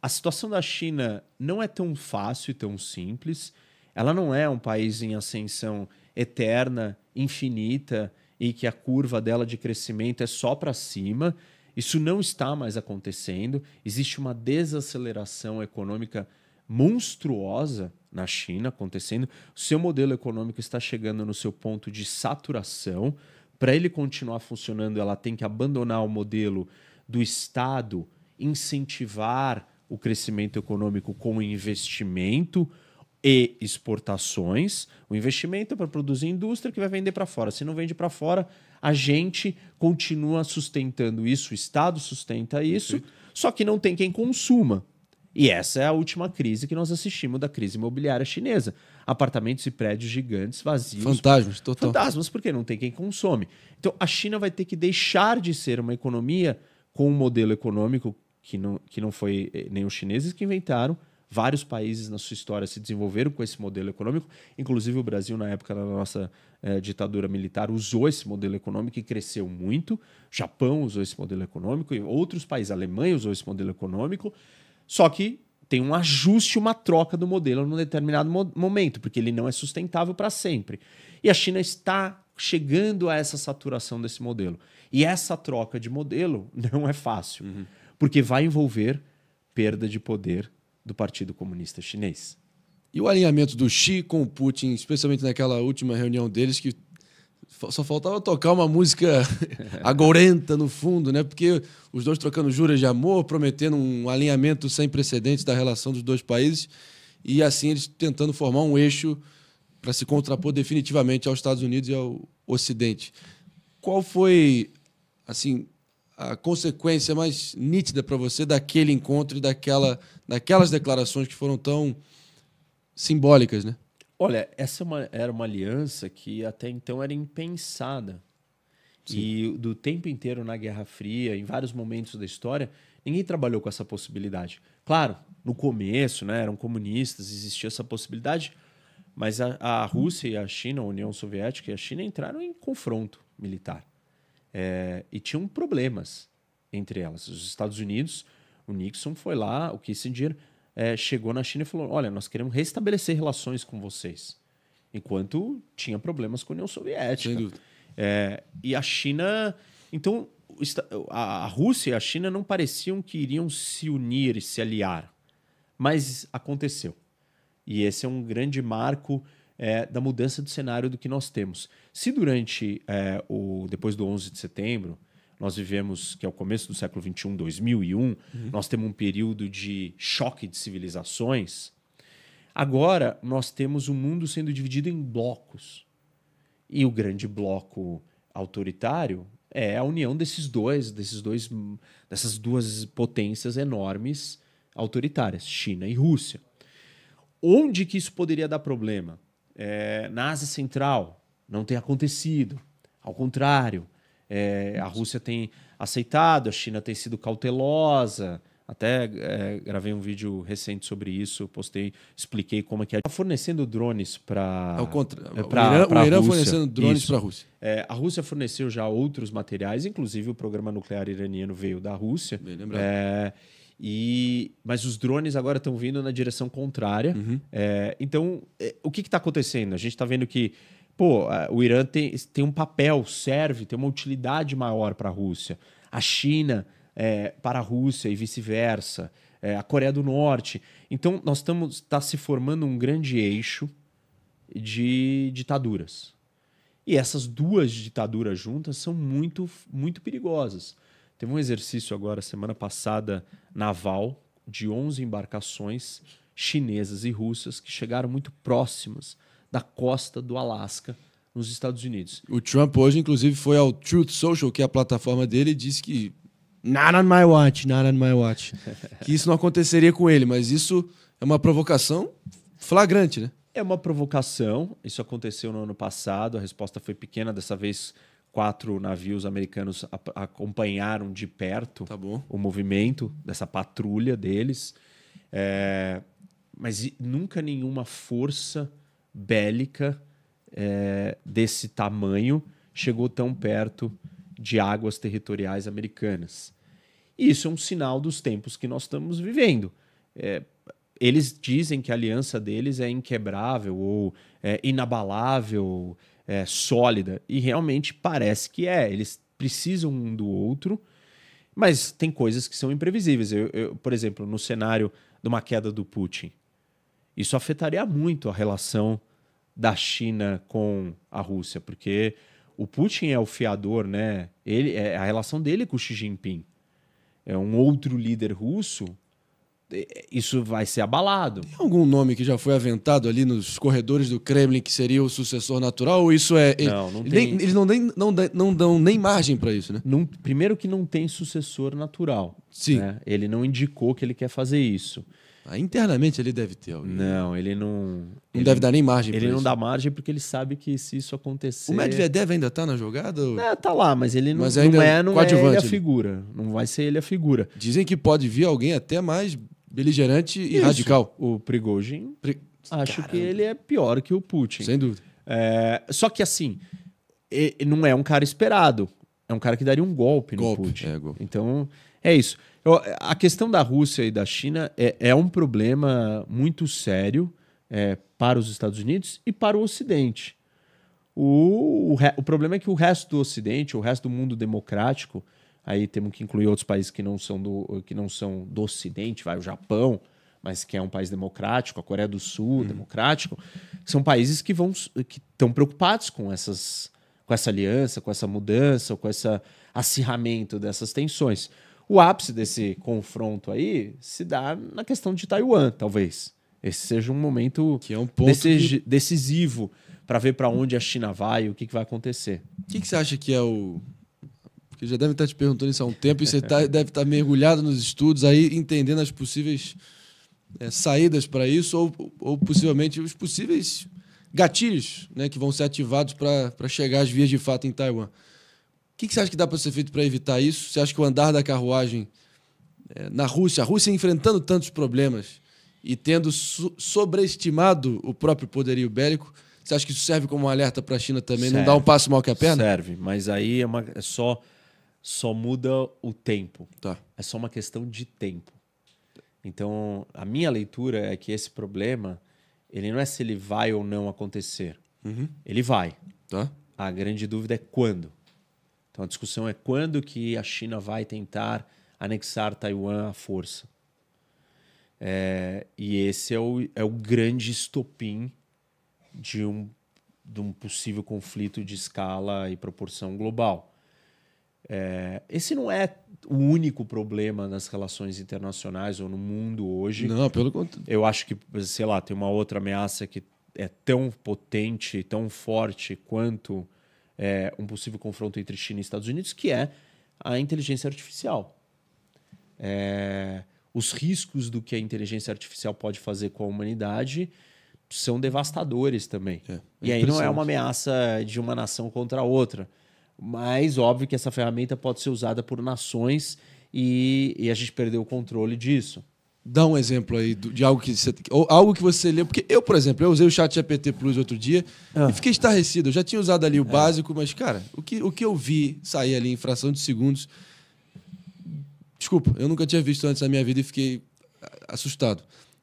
a situação da China não é tão fácil e tão simples. Ela não é um país em ascensão eterna, infinita e que a curva dela de crescimento é só para cima. Isso não está mais acontecendo. Existe uma desaceleração econômica monstruosa na China acontecendo. O seu modelo econômico está chegando no seu ponto de saturação. Para ele continuar funcionando, ela tem que abandonar o modelo do Estado, incentivar o crescimento econômico com investimento e exportações. O investimento é para produzir indústria que vai vender para fora. Se não vende para fora, a gente continua sustentando isso, o Estado sustenta isso, Perfeito. só que não tem quem consuma. E essa é a última crise que nós assistimos da crise imobiliária chinesa. Apartamentos e prédios gigantes vazios. Fantasmas, total. Fantasmas, porque não tem quem consome. Então a China vai ter que deixar de ser uma economia com um modelo econômico que não, que não foi eh, nem os chineses que inventaram, Vários países na sua história se desenvolveram com esse modelo econômico, inclusive o Brasil, na época da nossa eh, ditadura militar, usou esse modelo econômico e cresceu muito. O Japão usou esse modelo econômico e outros países, a Alemanha usou esse modelo econômico. Só que tem um ajuste, uma troca do modelo num determinado mo momento, porque ele não é sustentável para sempre. E a China está chegando a essa saturação desse modelo. E essa troca de modelo (laughs) não é fácil, uhum. porque vai envolver perda de poder do Partido Comunista Chinês. E o alinhamento do Xi com o Putin, especialmente naquela última reunião deles, que só faltava tocar uma música (laughs) agourenta no fundo, né? Porque os dois trocando juras de amor, prometendo um alinhamento sem precedentes da relação dos dois países e assim eles tentando formar um eixo para se contrapor definitivamente aos Estados Unidos e ao Ocidente. Qual foi assim a consequência mais nítida para você daquele encontro e daquela, daquelas declarações que foram tão simbólicas, né? Olha, essa é era uma aliança que até então era impensada. Sim. E do tempo inteiro na Guerra Fria, em vários momentos da história, ninguém trabalhou com essa possibilidade. Claro, no começo, né, eram comunistas, existia essa possibilidade, mas a, a Rússia e a China, a União Soviética e a China entraram em confronto militar. É, e tinham problemas entre elas. Os Estados Unidos, o Nixon foi lá, o Kissinger é, chegou na China e falou: olha, nós queremos restabelecer relações com vocês. Enquanto tinha problemas com a União Soviética. Sem dúvida. É, e a China. Então, a Rússia e a China não pareciam que iriam se unir e se aliar. Mas aconteceu. E esse é um grande marco é, da mudança do cenário do que nós temos. Se durante é, o depois do 11 de setembro nós vivemos, que é o começo do século 21, 2001, uhum. nós temos um período de choque de civilizações. Agora nós temos o um mundo sendo dividido em blocos. E o grande bloco autoritário é a união desses dois, desses dois, dessas duas potências enormes autoritárias, China e Rússia. Onde que isso poderia dar problema? é, na Ásia Central não tem acontecido. Ao contrário, é, a Rússia tem aceitado, a China tem sido cautelosa. Até é, gravei um vídeo recente sobre isso, postei, expliquei como é que é. Está fornecendo drones para. o é, o Irã, o Irã fornecendo drones para a Rússia. É, a Rússia forneceu já outros materiais, inclusive o programa nuclear iraniano veio da Rússia. Bem lembrado. É, e, mas os drones agora estão vindo na direção contrária. Uhum. É, então, é, o que está acontecendo? A gente está vendo que pô, o Irã tem, tem um papel, serve, tem uma utilidade maior para a Rússia. A China é, para a Rússia e vice-versa. É, a Coreia do Norte. Então, nós estamos está se formando um grande eixo de ditaduras. E essas duas ditaduras juntas são muito, muito perigosas. Teve um exercício agora, semana passada, naval, de 11 embarcações chinesas e russas que chegaram muito próximas da costa do Alasca, nos Estados Unidos. O Trump hoje, inclusive, foi ao Truth Social, que é a plataforma dele, e disse que. Not on my watch, not on my watch. (laughs) que isso não aconteceria com ele, mas isso é uma provocação flagrante, né? É uma provocação. Isso aconteceu no ano passado, a resposta foi pequena, dessa vez quatro navios americanos acompanharam de perto tá o movimento dessa patrulha deles. É, mas nunca nenhuma força bélica é, desse tamanho chegou tão perto de águas territoriais americanas. E isso é um sinal dos tempos que nós estamos vivendo. É, eles dizem que a aliança deles é inquebrável ou é inabalável, é, sólida. E realmente parece que é. Eles precisam um do outro, mas tem coisas que são imprevisíveis. Eu, eu, por exemplo, no cenário de uma queda do Putin, isso afetaria muito a relação da China com a Rússia, porque o Putin é o fiador, né? Ele, é, a relação dele com o Xi Jinping. É um outro líder russo isso vai ser abalado. Tem algum nome que já foi aventado ali nos corredores do Kremlin que seria o sucessor natural? Ou isso é. Não, não tem. eles não, nem, não, não dão nem margem para isso, né? primeiro, que não tem sucessor natural. Sim. Né? Ele não indicou que ele quer fazer isso. Ah, internamente ele deve ter. Alguém. Não, ele não. Não ele, deve dar nem margem. Ele não isso. dá margem porque ele sabe que se isso acontecer. O Medvedev ainda tá na jogada? Ou... É, tá lá, mas ele não, mas não é, não é ele a figura. Não vai ser ele a figura. Dizem que pode vir alguém até mais beligerante e Isso. radical. O Prigogine. Pri... Acho Caramba. que ele é pior que o Putin. Sem dúvida. É, só que assim, não é um cara esperado. É um cara que daria um golpe, golpe. no Putin. É, golpe. Então, é isso. Eu, a questão da Rússia e da China é, é um problema muito sério é, para os Estados Unidos e para o Ocidente. O, o, o, problema é que o resto do Ocidente, o resto do mundo democrático, Aí temos que incluir outros países que não são do, que não são do Ocidente, vai o Japão, mas que é um país democrático, a Coreia do Sul, uhum. democrático, são países que vão que estão preocupados com essas com essa aliança, com essa mudança, com esse acirramento dessas tensões. O ápice desse confronto aí se dá na questão de Taiwan, talvez. Esse seja um momento que é um ponto que... decisivo para ver para onde a China vai e o que, que vai acontecer. O que, que você acha que é o, que já devem estar te perguntando isso há um tempo e você tá, deve estar mergulhado nos estudos, aí entendendo as possíveis é, saídas para isso ou, ou possivelmente os possíveis gatilhos né, que vão ser ativados para chegar às vias de fato em Taiwan. O que, que você acha que dá para ser feito para evitar isso? Você acha que o andar da carruagem é, na Rússia, a Rússia enfrentando tantos problemas e tendo so sobreestimado o próprio poderio bélico, você acha que isso serve como um alerta para a China também? Serve, não dá um passo mal que a perna? Serve, mas aí é, uma, é só só muda o tempo. Tá. É só uma questão de tempo. Então, a minha leitura é que esse problema, ele não é se ele vai ou não acontecer. Uhum. Ele vai. Tá. A grande dúvida é quando. Então, a discussão é quando que a China vai tentar anexar Taiwan à força. É, e esse é o, é o grande estopim de um, de um possível conflito de escala e proporção global. É, esse não é o único problema nas relações internacionais ou no mundo hoje. Não, pelo contrário. Eu acho que, sei lá, tem uma outra ameaça que é tão potente, tão forte quanto é, um possível confronto entre China e Estados Unidos, que é a inteligência artificial. É, os riscos do que a inteligência artificial pode fazer com a humanidade são devastadores também. É, é e aí não é uma ameaça de uma nação contra a outra. Mas óbvio que essa ferramenta pode ser usada por nações e, e a gente perdeu o controle disso. Dá um exemplo aí de algo que você. algo que você leu. Porque eu, por exemplo, eu usei o chat GPT Plus outro dia ah. e fiquei estarrecido. Eu já tinha usado ali o é. básico, mas, cara, o que, o que eu vi sair ali em fração de segundos. Desculpa, eu nunca tinha visto antes na minha vida e fiquei assustado.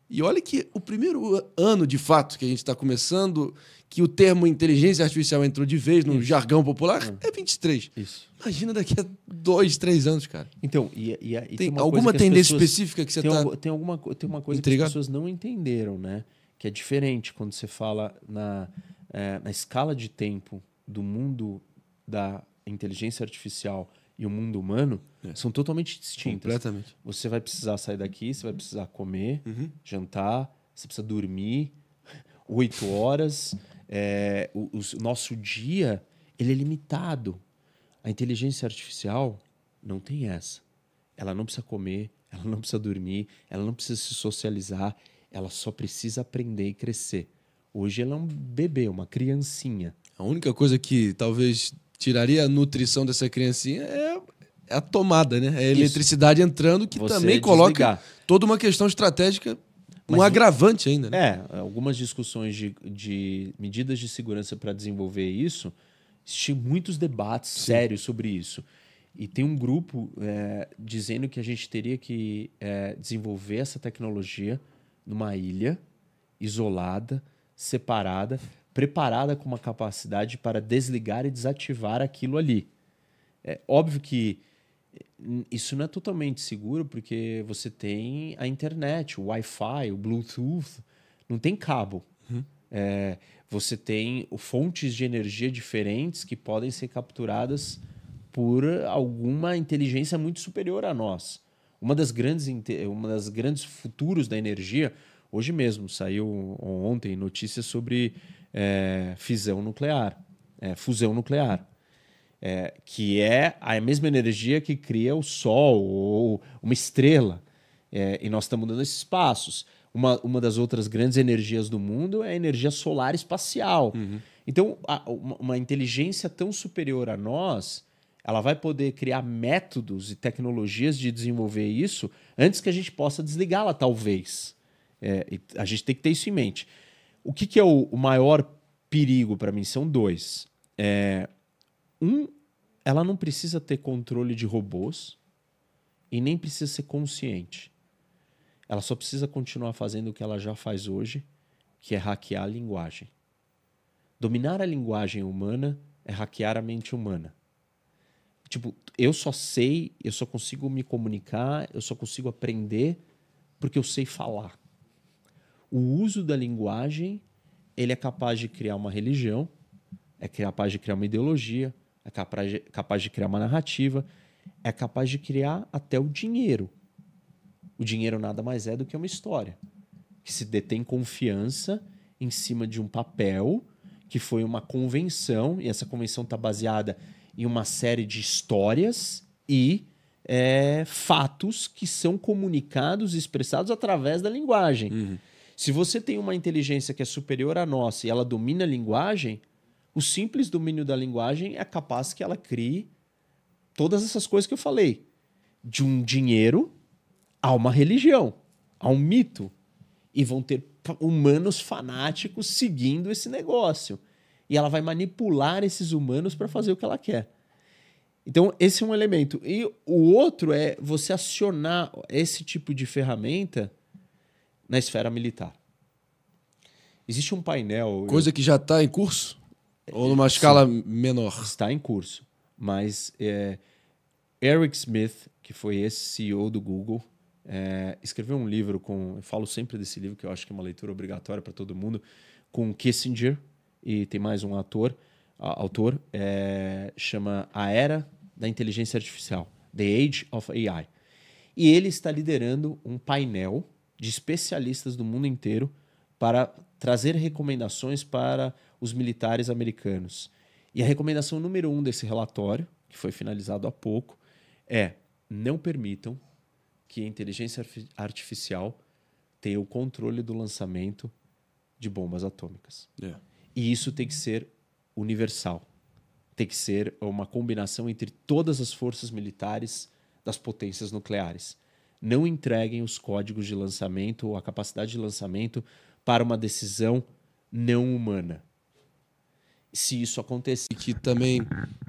E olha que o primeiro ano, de fato, que a gente está começando, que o termo inteligência artificial entrou de vez no Isso. jargão popular, hum. é 23. Isso. Imagina daqui a dois, três anos, cara. Então, e, e, e tem, tem alguma tendência pessoas... específica que você está. Tem, tá tem, alguma tem uma coisa intrigado? que as pessoas não entenderam, né? Que é diferente quando você fala na, é, na escala de tempo do mundo da inteligência artificial e o mundo humano é. São totalmente distintas. Completamente. Você vai precisar sair daqui, você vai precisar comer, uhum. jantar, você precisa dormir (laughs) oito horas. É, o, o nosso dia ele é limitado. A inteligência artificial não tem essa. Ela não precisa comer, ela não precisa dormir, ela não precisa se socializar, ela só precisa aprender e crescer. Hoje ela é um bebê, uma criancinha. A única coisa que talvez tiraria a nutrição dessa criancinha é é a tomada, né? É a eletricidade Isso. entrando, que Você também coloca desligar. toda uma questão estratégica, um Mas, agravante ainda. Né? É, algumas discussões de, de medidas de segurança para desenvolver isso, existem muitos debates Sim. sérios sobre isso. E tem um grupo é, dizendo que a gente teria que é, desenvolver essa tecnologia numa ilha isolada, separada, preparada com uma capacidade para desligar e desativar aquilo ali. É óbvio que isso não é totalmente seguro porque você tem a internet, o Wi-Fi, o Bluetooth, não tem cabo. Uhum. É, você tem fontes de energia diferentes que podem ser capturadas por alguma inteligência muito superior a nós. Uma das grandes, uma das grandes futuros da energia, hoje mesmo saiu ontem notícia sobre é, fissão nuclear, é, fusão nuclear é, que é a mesma energia que cria o Sol ou uma estrela. É, e nós estamos dando esses passos. Uma, uma das outras grandes energias do mundo é a energia solar espacial. Uhum. Então, a, uma, uma inteligência tão superior a nós, ela vai poder criar métodos e tecnologias de desenvolver isso antes que a gente possa desligá-la, talvez. É, a gente tem que ter isso em mente. O que, que é o, o maior perigo para mim? São dois. É, um, ela não precisa ter controle de robôs e nem precisa ser consciente. Ela só precisa continuar fazendo o que ela já faz hoje, que é hackear a linguagem. Dominar a linguagem humana é hackear a mente humana. Tipo, eu só sei, eu só consigo me comunicar, eu só consigo aprender porque eu sei falar. O uso da linguagem, ele é capaz de criar uma religião, é capaz de criar uma ideologia, é capaz de, capaz de criar uma narrativa, é capaz de criar até o dinheiro. O dinheiro nada mais é do que uma história que se detém confiança em cima de um papel que foi uma convenção, e essa convenção está baseada em uma série de histórias e é, fatos que são comunicados e expressados através da linguagem. Uhum. Se você tem uma inteligência que é superior à nossa e ela domina a linguagem, o simples domínio da linguagem é capaz que ela crie todas essas coisas que eu falei. De um dinheiro a uma religião, a um mito. E vão ter humanos fanáticos seguindo esse negócio. E ela vai manipular esses humanos para fazer o que ela quer. Então, esse é um elemento. E o outro é você acionar esse tipo de ferramenta na esfera militar. Existe um painel. Coisa eu... que já está em curso? Ou numa escala sim, menor. Está em curso. Mas é, Eric Smith, que foi esse CEO do Google, é, escreveu um livro com. Eu falo sempre desse livro, que eu acho que é uma leitura obrigatória para todo mundo, com Kissinger e tem mais um ator, a, autor, é, chama A Era da Inteligência Artificial The Age of AI. E ele está liderando um painel de especialistas do mundo inteiro para trazer recomendações para os militares americanos. E a recomendação número um desse relatório, que foi finalizado há pouco, é não permitam que a inteligência artificial tenha o controle do lançamento de bombas atômicas. É. E isso tem que ser universal. Tem que ser uma combinação entre todas as forças militares das potências nucleares. Não entreguem os códigos de lançamento ou a capacidade de lançamento para uma decisão não humana se isso acontecer. Que também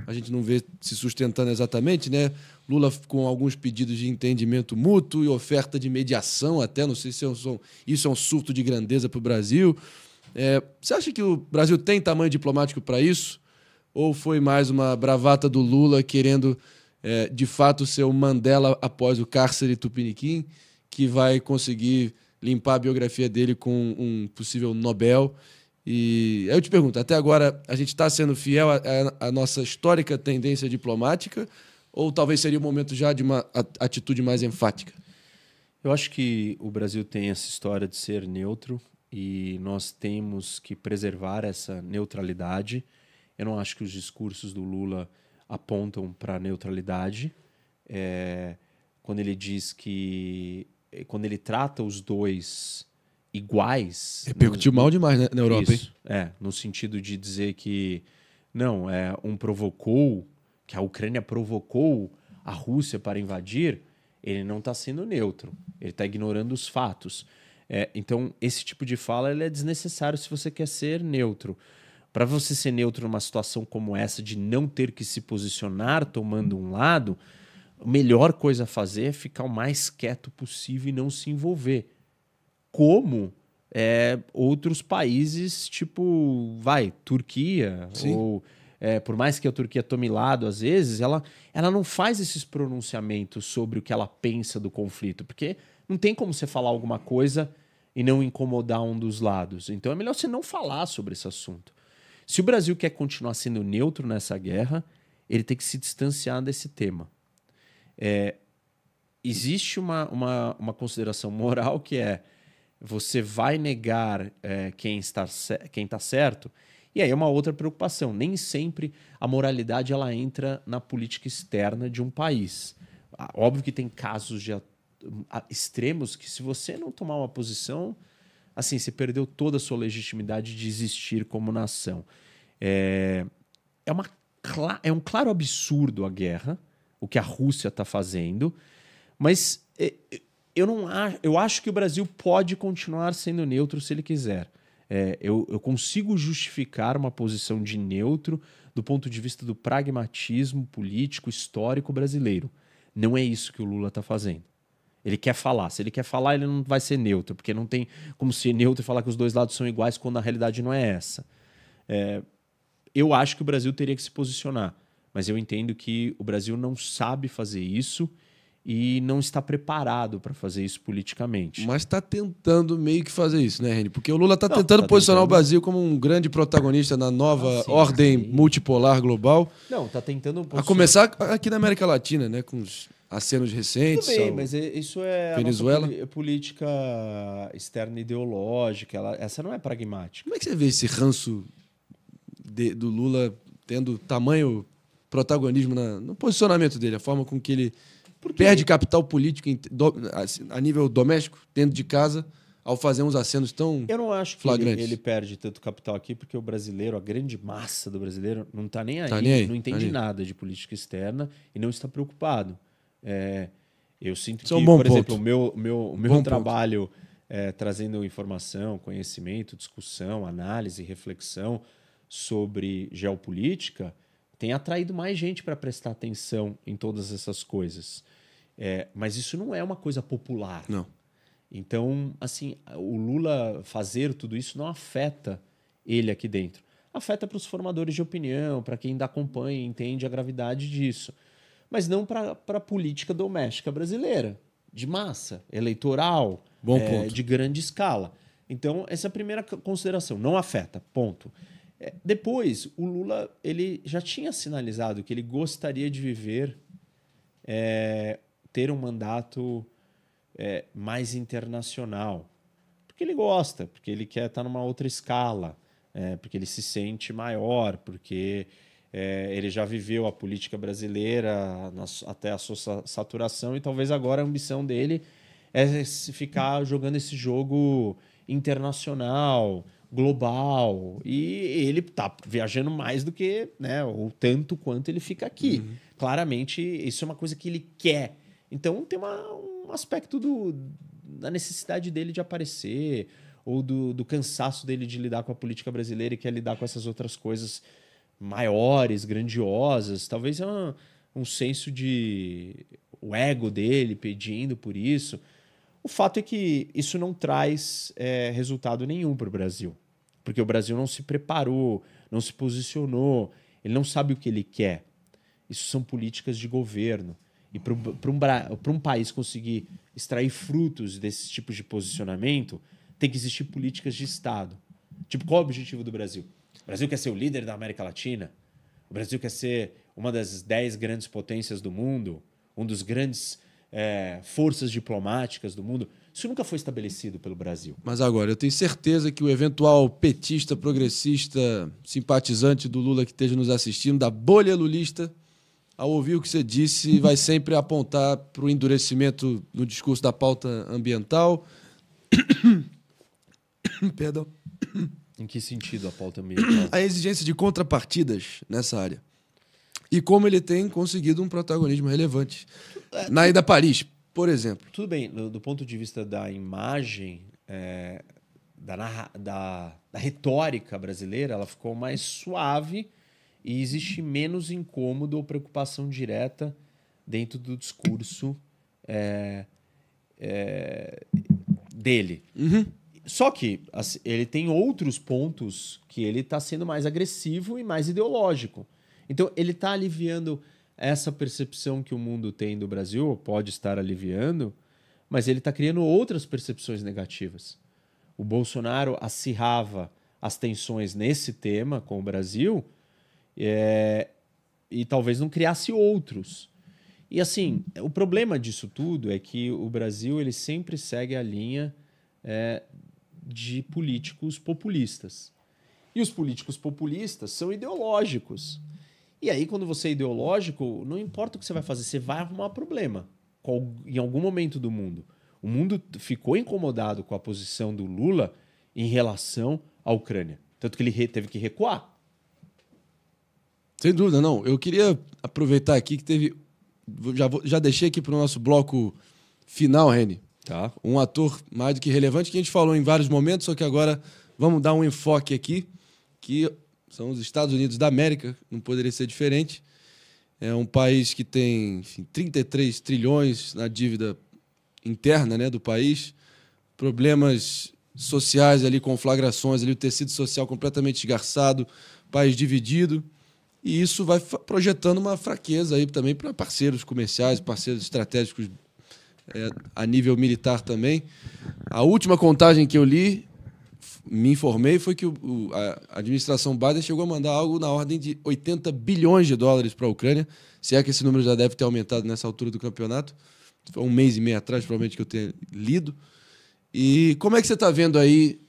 a gente não vê se sustentando exatamente, né? Lula com alguns pedidos de entendimento mútuo e oferta de mediação até, não sei se é isso é um surto de grandeza para o Brasil. É, você acha que o Brasil tem tamanho diplomático para isso? Ou foi mais uma bravata do Lula querendo, é, de fato, ser o Mandela após o cárcere Tupiniquim, que vai conseguir limpar a biografia dele com um possível Nobel e aí eu te pergunto, até agora a gente está sendo fiel à, nossa histórica tendência diplomática ou talvez seria o momento já de uma atitude mais enfática? Eu acho que o Brasil tem essa história de ser neutro e nós temos que preservar essa neutralidade. Eu não acho que os discursos do Lula apontam para a neutralidade. É, quando ele diz que. Quando ele trata os dois iguais. Repercutiu no... mal demais né, na Europa, Isso, hein? É, no sentido de dizer que não, é um provocou, que a Ucrânia provocou a Rússia para invadir, ele não está sendo neutro, ele está ignorando os fatos. É, então, esse tipo de fala é desnecessário se você quer ser neutro. Para você ser neutro numa situação como essa, de não ter que se posicionar tomando um lado, a melhor coisa a fazer é ficar o mais quieto possível e não se envolver como é, outros países, tipo, vai, Turquia, Sim. ou é, por mais que a Turquia tome lado às vezes, ela, ela não faz esses pronunciamentos sobre o que ela pensa do conflito, porque não tem como você falar alguma coisa e não incomodar um dos lados. Então é melhor você não falar sobre esse assunto. Se o Brasil quer continuar sendo neutro nessa guerra, ele tem que se distanciar desse tema. É, existe uma, uma, uma consideração moral que é você vai negar é, quem está quem tá certo? E aí é uma outra preocupação. Nem sempre a moralidade ela entra na política externa de um país. Ah, óbvio que tem casos de extremos que se você não tomar uma posição, assim, você perdeu toda a sua legitimidade de existir como nação. É, é, uma, é um claro absurdo a guerra, o que a Rússia está fazendo, mas é, é, eu não acho, eu acho que o Brasil pode continuar sendo neutro se ele quiser. É, eu, eu consigo justificar uma posição de neutro do ponto de vista do pragmatismo político histórico brasileiro. Não é isso que o Lula está fazendo. Ele quer falar. Se ele quer falar, ele não vai ser neutro, porque não tem como ser neutro e falar que os dois lados são iguais quando a realidade não é essa. É, eu acho que o Brasil teria que se posicionar, mas eu entendo que o Brasil não sabe fazer isso e não está preparado para fazer isso politicamente. Mas está tentando meio que fazer isso, né, Reni? Porque o Lula está tentando tá posicionar tentando... o Brasil como um grande protagonista na nova ah, sim, ordem sim. multipolar global. Não, está tentando. Posicionar... A começar aqui na América Latina, né, com os acenos recentes. Tudo bem, mas é, isso é Venezuela. política externa ideológica. Ela, essa não é pragmática. Como é que você vê esse ranço de, do Lula tendo tamanho protagonismo na, no posicionamento dele, a forma com que ele perde capital político assim, a nível doméstico, dentro de casa, ao fazer uns acenos tão Eu não acho flagrantes. que ele, ele, perde tanto capital aqui, porque o brasileiro, a grande massa do brasileiro, não está nem, tá nem, aí, não tá entende nada de política externa e não está preocupado. É, eu sinto Isso que, é um por ponto. exemplo, o meu, meu, meu trabalho é, trazendo informação, conhecimento, discussão, análise, reflexão sobre geopolítica tem atraído mais gente para prestar atenção em todas essas coisas. É, mas isso não é uma coisa popular. Não. Então, assim, o Lula fazer tudo isso não afeta ele aqui dentro. Afeta para os formadores de opinião, para quem ainda acompanha e entende a gravidade disso. Mas não para a política doméstica brasileira, de massa, eleitoral, é, de grande escala. Então, essa é a primeira consideração. Não afeta, ponto. É, depois, o Lula ele já tinha sinalizado que ele gostaria de viver é, ter um mandato é, mais internacional. Porque ele gosta, porque ele quer estar tá numa outra escala, é, porque ele se sente maior, porque é, ele já viveu a política brasileira na, até a sua saturação e talvez agora a ambição dele é ficar jogando esse jogo internacional, global e ele tá viajando mais do que, né, ou tanto quanto ele fica aqui. Uhum. Claramente, isso é uma coisa que ele quer. Então tem uma, um aspecto do, da necessidade dele de aparecer, ou do, do cansaço dele de lidar com a política brasileira e quer lidar com essas outras coisas maiores, grandiosas. Talvez é um, um senso de. o ego dele pedindo por isso. O fato é que isso não traz é, resultado nenhum para o Brasil, porque o Brasil não se preparou, não se posicionou, ele não sabe o que ele quer. Isso são políticas de governo. E para um, um, país conseguir extrair frutos desses tipos de posicionamento, tem que existir políticas de Estado. Tipo, qual é o objetivo do Brasil? O Brasil quer ser o líder da América Latina? O Brasil quer ser uma das dez grandes potências do mundo? Um dos grandes é, forças diplomáticas do mundo? Isso nunca foi estabelecido pelo Brasil. Mas agora, eu tenho certeza que o eventual petista, progressista, simpatizante do Lula que esteja nos assistindo, da bolha lulista, ao ouvir o que você disse, vai sempre apontar para o endurecimento no discurso da pauta ambiental. (coughs) Perdão. Em que sentido a pauta ambiental? A exigência de contrapartidas nessa área. E como ele tem conseguido um protagonismo relevante. É, Na ida a Paris, por exemplo. Tudo bem, do, do ponto de vista da imagem, é, da, da, da retórica brasileira, ela ficou mais suave e existe menos incômodo ou preocupação direta dentro do discurso é, é, dele. Uhum. Só que assim, ele tem outros pontos que ele está sendo mais agressivo e mais ideológico. Então, ele está aliviando essa percepção que o mundo tem do Brasil, ou pode estar aliviando, mas ele está criando outras percepções negativas. O Bolsonaro acirrava as tensões nesse tema com o Brasil, é, e talvez não criasse outros. E assim, o problema disso tudo é que o Brasil ele sempre segue a linha é, de políticos populistas. E os políticos populistas são ideológicos. E aí, quando você é ideológico, não importa o que você vai fazer, você vai arrumar problema em algum momento do mundo. O mundo ficou incomodado com a posição do Lula em relação à Ucrânia. Tanto que ele teve que recuar. Sem dúvida, não. Eu queria aproveitar aqui que teve. Já, vou, já deixei aqui para o nosso bloco final, Reni. Tá. Um ator mais do que relevante que a gente falou em vários momentos, só que agora vamos dar um enfoque aqui, que são os Estados Unidos da América, não poderia ser diferente. É um país que tem enfim, 33 trilhões na dívida interna né, do país, problemas sociais ali, conflagrações ali, o tecido social completamente esgarçado, país dividido. E isso vai projetando uma fraqueza aí também para parceiros comerciais, parceiros estratégicos é, a nível militar também. A última contagem que eu li, me informei, foi que o, o, a administração Biden chegou a mandar algo na ordem de 80 bilhões de dólares para a Ucrânia, se é que esse número já deve ter aumentado nessa altura do campeonato. Foi um mês e meio atrás, provavelmente, que eu tenha lido. E como é que você está vendo aí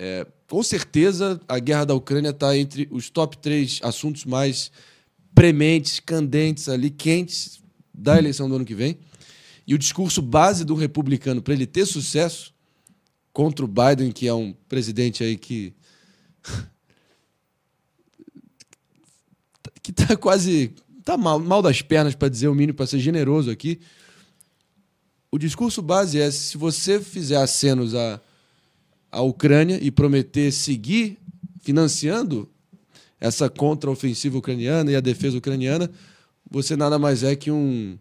é, com certeza, a guerra da Ucrânia está entre os top três assuntos mais prementes, candentes ali, quentes da eleição do ano que vem. E o discurso base do republicano para ele ter sucesso contra o Biden, que é um presidente aí que (laughs) que está quase está mal, mal das pernas para dizer o mínimo, para ser generoso aqui. O discurso base é se você fizer acenos a a Ucrânia e prometer seguir financiando essa contraofensiva ucraniana e a defesa ucraniana, você nada mais é que um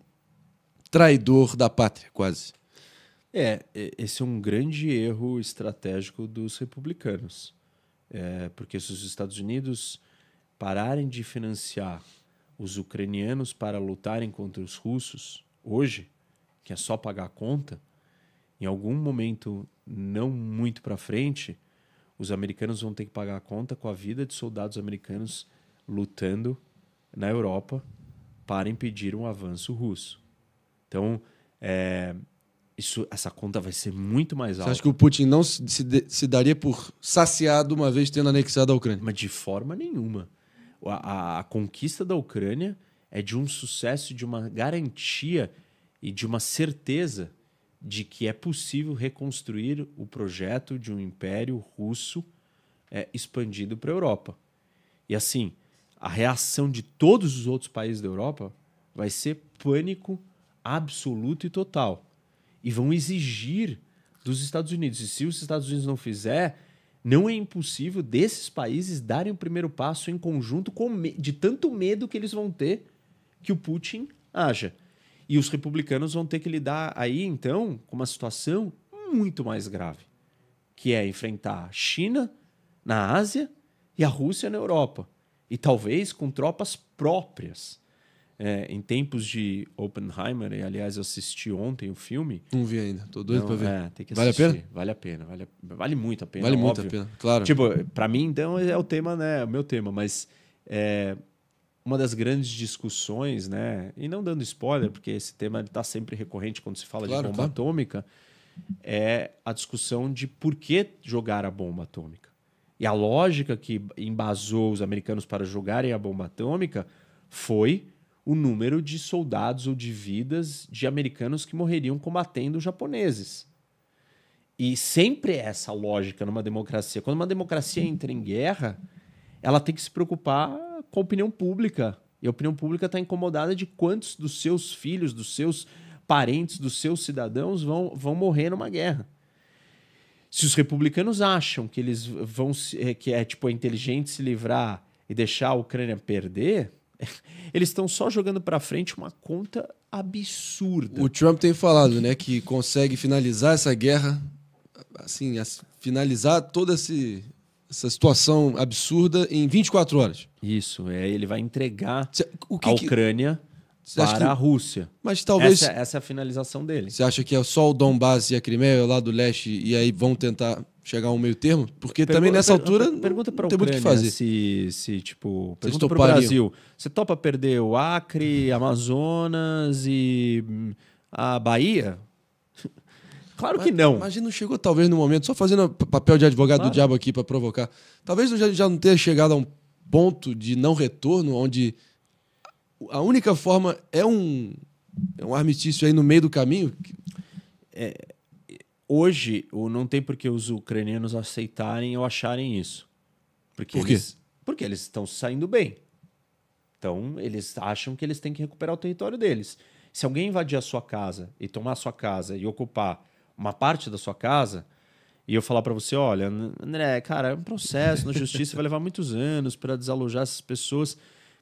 traidor da pátria, quase. É, esse é um grande erro estratégico dos republicanos. É, porque se os Estados Unidos pararem de financiar os ucranianos para lutarem contra os russos hoje, que é só pagar a conta, em algum momento não muito para frente, os americanos vão ter que pagar a conta com a vida de soldados americanos lutando na Europa para impedir um avanço russo. Então, é, isso, essa conta vai ser muito mais alta. Você acha que o Putin não se, se, se, daria por saciado uma vez tendo anexado a Ucrânia? Mas de forma nenhuma. A, a, a conquista da Ucrânia é de um sucesso, de uma garantia e de uma certeza de que é possível reconstruir o projeto de um império russo é, expandido para a Europa. E assim, a reação de todos os outros países da Europa vai ser pânico absoluto e total. E vão exigir dos Estados Unidos. E se os Estados Unidos não fizer, não é impossível desses países darem o primeiro passo em conjunto de tanto medo que eles vão ter que o Putin haja. E os republicanos vão ter que lidar aí, então, com uma situação muito mais grave, que é enfrentar a China na Ásia e a Rússia na Europa. E talvez com tropas próprias. É, em tempos de Oppenheimer, e aliás, eu assisti ontem o filme. Não vi ainda, tô doido para ver. É, tem que Vale a pena? Vale a pena, vale, a... vale muito a pena. Vale óbvio. muito a pena, claro. Tipo, para mim, então, é o tema, né? É o meu tema, mas é, uma das grandes discussões, né? E não dando spoiler, porque esse tema está sempre recorrente quando se fala claro, de bomba claro. atômica, é a discussão de por que jogar a bomba atômica. E a lógica que embasou os americanos para jogarem a bomba atômica foi o número de soldados ou de vidas de americanos que morreriam combatendo os japoneses. E sempre é essa lógica numa democracia. Quando uma democracia entra em guerra, ela tem que se preocupar com a opinião pública. E a opinião pública está incomodada de quantos dos seus filhos, dos seus parentes, dos seus cidadãos vão, vão morrer numa guerra. Se os republicanos acham que eles vão eh, que é tipo é inteligente se livrar e deixar a Ucrânia perder, (laughs) eles estão só jogando para frente uma conta absurda. O Trump tem falado, né, que consegue finalizar essa guerra, assim, finalizar todo esse essa situação absurda em 24 horas. Isso, é, ele vai entregar Cê, que, a Ucrânia que... para que... a Rússia. Mas talvez. Essa, é, essa, é a finalização dele. Você acha que é só o Donbass e a Crimeia lá do leste e aí vão tentar chegar a um meio termo? Porque pergunta, também nessa altura. Per, pergunta para o Ucrânia que fazer. se, se tipo. Pergunta para o Brasil. Você topa perder o Acre, Amazonas e hum, a Bahia? Claro que não. Mas não chegou, talvez, no momento, só fazendo papel de advogado claro. do diabo aqui para provocar. Talvez já, já não tenha chegado a um ponto de não retorno, onde a única forma é um, é um armistício aí no meio do caminho. É, hoje, não tem por que os ucranianos aceitarem ou acharem isso. Porque por quê? Eles, porque eles estão saindo bem. Então, eles acham que eles têm que recuperar o território deles. Se alguém invadir a sua casa e tomar a sua casa e ocupar uma parte da sua casa e eu falar para você, olha, André, cara, é um processo na justiça, vai levar muitos anos para desalojar essas pessoas.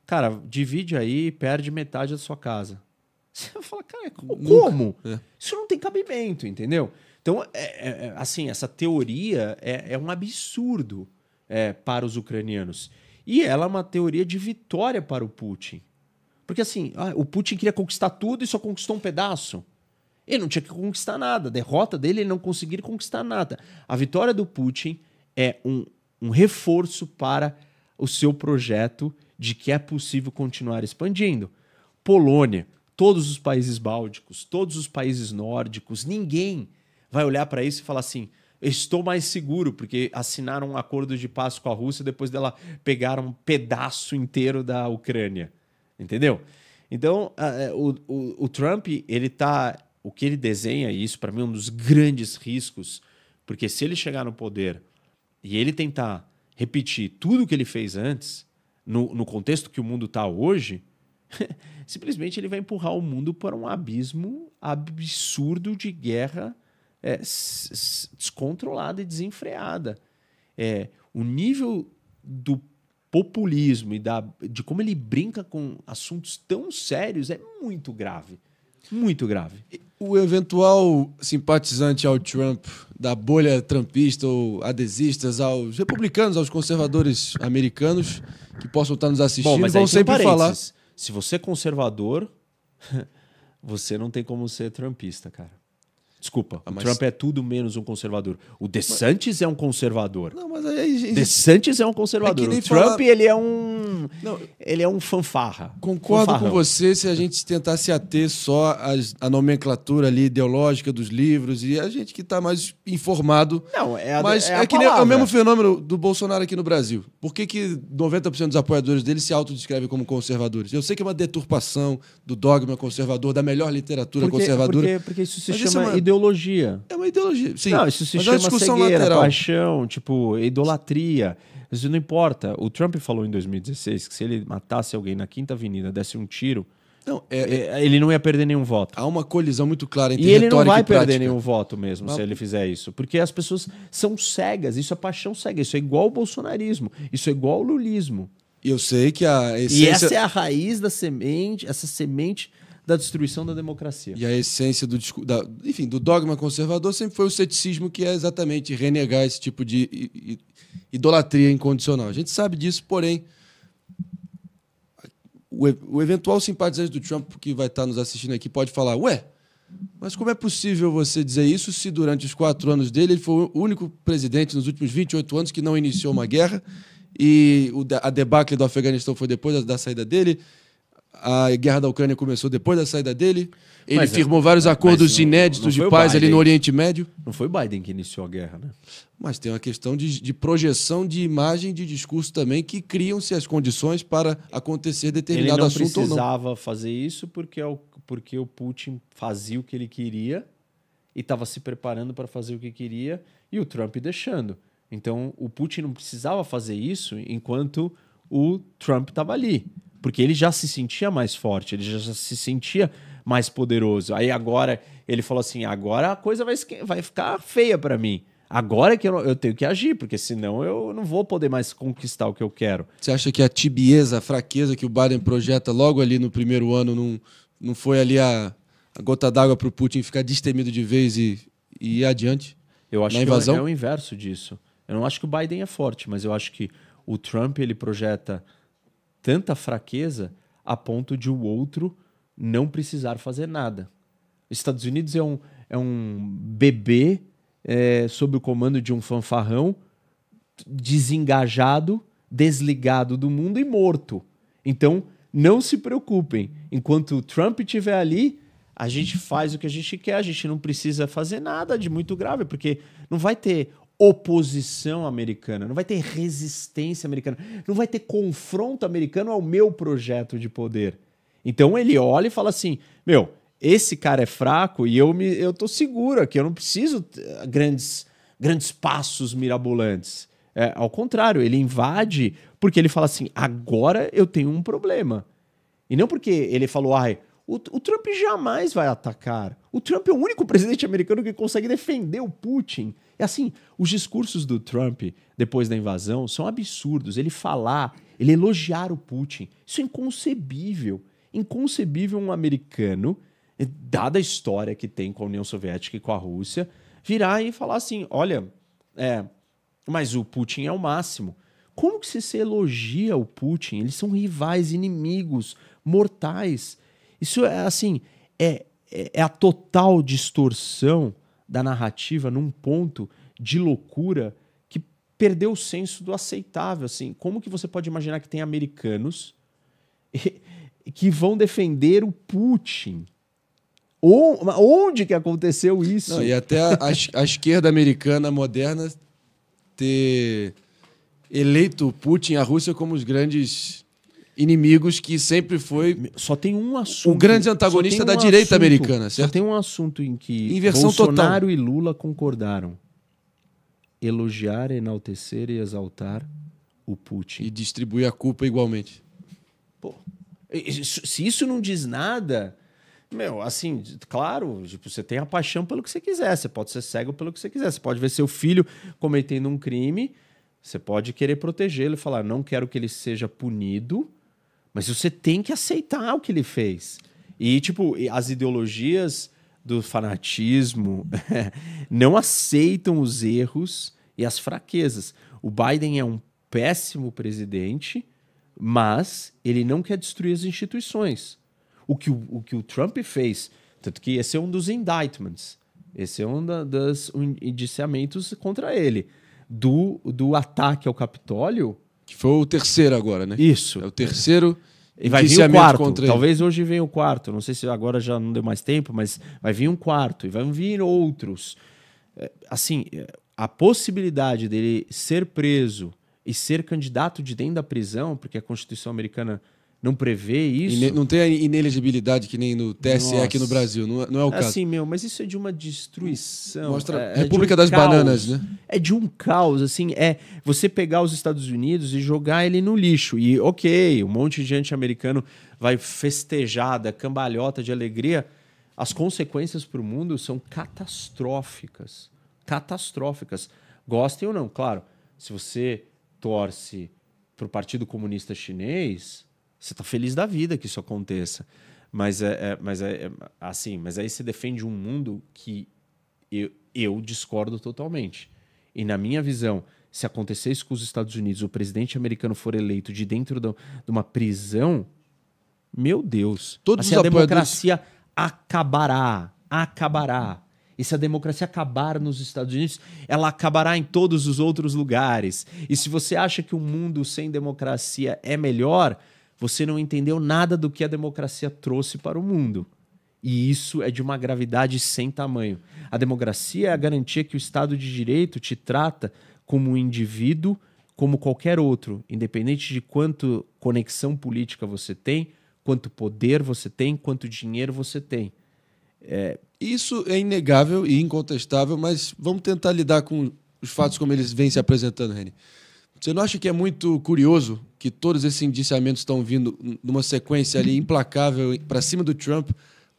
Cara, divide aí e perde metade da sua casa. (laughs) Você vai falar, cara, como? É. Isso não tem cabimento, entendeu? Então, é, é, é assim, essa teoria é, é um absurdo para os ucranianos. E ela é uma teoria de vitória para o Putin. Porque, assim, ah, o Putin queria conquistar tudo e só conquistou um pedaço. Ele não tinha que conquistar nada. A derrota dele, ele não conseguir conquistar nada. A vitória do Putin é um, um reforço para o seu projeto de que é possível continuar expandindo. Polônia, todos os países bálticos, todos os países nórdicos, ninguém vai olhar para isso e falar assim: estou mais seguro, porque assinaram um acordo de paz com a Rússia depois dela pegar um pedaço inteiro da Ucrânia. Entendeu? Então, uh, o, o, o, Trump, ele tá o que ele desenha, e isso para mim é um dos grandes riscos, porque se ele chegar no poder e ele tentar repetir tudo o que ele fez antes, no, no contexto que o mundo está hoje, (laughs) simplesmente ele vai empurrar o mundo para um abismo absurdo de guerra é, descontrolada e desenfreada. É, o nível do populismo e da, de como ele brinca com assuntos tão sérios é muito grave. Muito grave. O eventual simpatizante ao Trump, da bolha trumpista ou adesistas aos republicanos, aos conservadores americanos que possam estar nos assistindo, Bom, mas vão sempre falar. Se você é conservador, (laughs) você não tem como ser trumpista, cara. Desculpa, ah, o Trump é tudo menos um conservador. O DeSantis mas... é um conservador. Não, mas aí... DeSantis é um conservador. É o Trump, falar... ele é um... Não, ele é um fanfarra. Concordo Fanfarrão. com você se a gente tentar se ater só à, nomenclatura ali ideológica dos livros e a gente que está mais informado. Não, é a, Mas é, a é, que nem, é o mesmo fenômeno do Bolsonaro aqui no Brasil. Por que, que 90% dos apoiadores dele se autodescrevem como conservadores? Eu sei que é uma deturpação do dogma conservador, da melhor literatura porque, conservadora. Porque, porque isso se chama isso é uma... ideologia ideologia. É uma ideologia, sim. Não, isso se Mas é chama é discussão cegueira, lateral. paixão, tipo, idolatria. Isso não importa. O Trump falou em 2016 que se ele matasse alguém na Quinta Avenida, desse um tiro, não, é, é, ele não ia perder nenhum voto. Há uma colisão muito clara entre e ele não vai perder nenhum voto mesmo se ele fizer isso, porque as pessoas são cegas. Isso é paixão cega. Isso é igual o bolsonarismo. Isso é igual o lulismo. E eu sei que a essência... e essa é a raiz da semente. Essa semente da destruição da democracia. E a essência do da, enfim, do dogma conservador sempre foi o ceticismo, que é exatamente renegar esse tipo de idolatria incondicional. A gente sabe disso, porém, o, o eventual simpatizante do Trump que vai estar nos assistindo aqui pode falar: ué, mas como é possível você dizer isso se durante os quatro anos dele ele foi o único presidente nos últimos 28 anos que não iniciou uma guerra e a debacle do Afeganistão foi depois da saída dele? a guerra da Ucrânia começou depois da saída dele. Ele mas, é- firmou vários acordos não, inéditos não de paz ali no Oriente Médio. Não foi o Biden que iniciou a guerra, né? Mas tem uma questão de, de projeção de imagem de discurso também que criam-se as condições para acontecer determinado assunto ou não. Ele não precisava fazer isso porque, é porque o Putin fazia o que ele queria e estava se preparando para fazer o que queria e o Trump deixando. Então o Putin não precisava fazer isso enquanto o Trump estava ali. Porque ele já se sentia mais forte, ele já se sentia mais poderoso. Aí agora ele falou assim: agora a coisa vai, vai ficar feia para mim. Agora que eu, eu, tenho que agir, porque senão eu não vou poder mais conquistar o que eu quero. Você acha que a tibieza, a fraqueza que o Biden projeta logo ali no primeiro ano não, não foi ali a, a gota d'água para o Putin ficar destemido de vez e, e ir adiante? Eu acho na é invasão? que é o inverso disso. Eu não acho que o Biden é forte, mas eu acho que o Trump ele projeta tanta fraqueza a ponto de o outro não precisar fazer nada. Estados Unidos é um, é um bebê é, sob o comando de um fanfarrão desengajado, desligado do mundo e morto. Então, não se preocupem. Enquanto o Trump estiver ali, a gente faz o que a gente quer, a gente não precisa fazer nada de muito grave, porque não vai ter oposição americana, não vai ter resistência americana, não vai ter confronto americano ao meu projeto de poder. Então ele olha e fala assim: meu, esse cara é fraco e eu me eu tô seguro aqui, eu não preciso grandes grandes passos mirabolantes. É, ao contrário, ele invade porque ele fala assim: agora eu tenho um problema. E não porque ele falou, ai, o, o Trump jamais vai atacar. O Trump é o único presidente americano que consegue defender o Putin. É assim, os discursos do Trump depois da invasão são absurdos. Ele falar, ele elogiar o Putin, isso é inconcebível. Inconcebível um americano, dada a história que tem com a União Soviética e com a Rússia, virar e falar assim: olha, é, mas o Putin é o máximo. Como que você elogia o Putin? Eles são rivais, inimigos, mortais. Isso é assim, é, é, é a total distorção da narrativa num ponto de loucura que perdeu o senso do aceitável. Assim, como que você pode imaginar que tem americanos (laughs) que vão defender o Putin? Onde que aconteceu isso? Não, e até a, a, esquerda americana moderna ter eleito Putin e a Rússia como os grandes inimigos que sempre foi só tem um assunto o grande antagonista um da direita americana certo? só tem um assunto em que Inversão Bolsonaro total. e Lula concordaram elogiar enaltecer e exaltar o Putin e distribuir a culpa igualmente Pô, se isso não diz nada meu, assim, claro, tipo, você tem a paixão pelo que você quiser, você pode ser cego pelo que você quiser, você pode ver seu filho cometendo um crime, você pode querer protegê-lo e falar, não quero que ele seja punido, mas você tem que aceitar o que ele fez. E, tipo, as ideologias do fanatismo (laughs) não aceitam os erros e as fraquezas. O Biden é um péssimo presidente, mas ele não quer destruir as instituições. O que o, o que o Trump fez, tanto que esse é um dos indictments, esse é um da, dos indiciamentos contra ele, do, do ataque ao Capitólio que foi o terceiro agora, né? Isso. É o terceiro. E vai vir o quarto. Talvez hoje venha o quarto. Não sei se agora já não deu mais tempo, mas vai vir um quarto e vão vir outros. É, assim, é, a possibilidade dele ser preso e ser candidato de dentro da prisão, porque a Constituição americana não prevê isso. não tem a inelegibilidade que nem no TSE aqui no Brasil, não, é, não é o é caso. Assim, meu, mas isso é de uma destruição. Mostra é, é República é um das caos. Bananas, né? É de um caos, assim, é você pegar os Estados Unidos e jogar ele no lixo. E ok, um monte de gente americano vai festejada, cambalhota de alegria. As consequências para o mundo são catastróficas. Catastróficas. Gostem ou não, claro. Se você torce para o Partido Comunista Chinês, você está feliz da vida que isso aconteça. Mas é, é mas é, é, assim, mas aí você defende um mundo que eu, eu discordo totalmente. E na minha visão, se acontecesse com os Estados Unidos, o presidente americano for eleito de dentro do, de uma prisão, meu Deus. Todos assim, a apoiadores... democracia acabará. Acabará. E se a democracia acabar nos Estados Unidos, ela acabará em todos os outros lugares. E se você acha que o um mundo sem democracia é melhor, você não entendeu nada do que a democracia trouxe para o mundo. E isso é de uma gravidade sem tamanho. A democracia é a garantia que o Estado de Direito te trata como um indivíduo, como qualquer outro, independente de quanto conexão política você tem, quanto poder você tem, quanto dinheiro você tem. É... Isso é inegável e incontestável, mas vamos tentar lidar com os fatos como eles vêm se apresentando, Reni. Você não acha que é muito curioso que todos esses indiciamentos estão vindo numa sequência ali implacável para cima do Trump,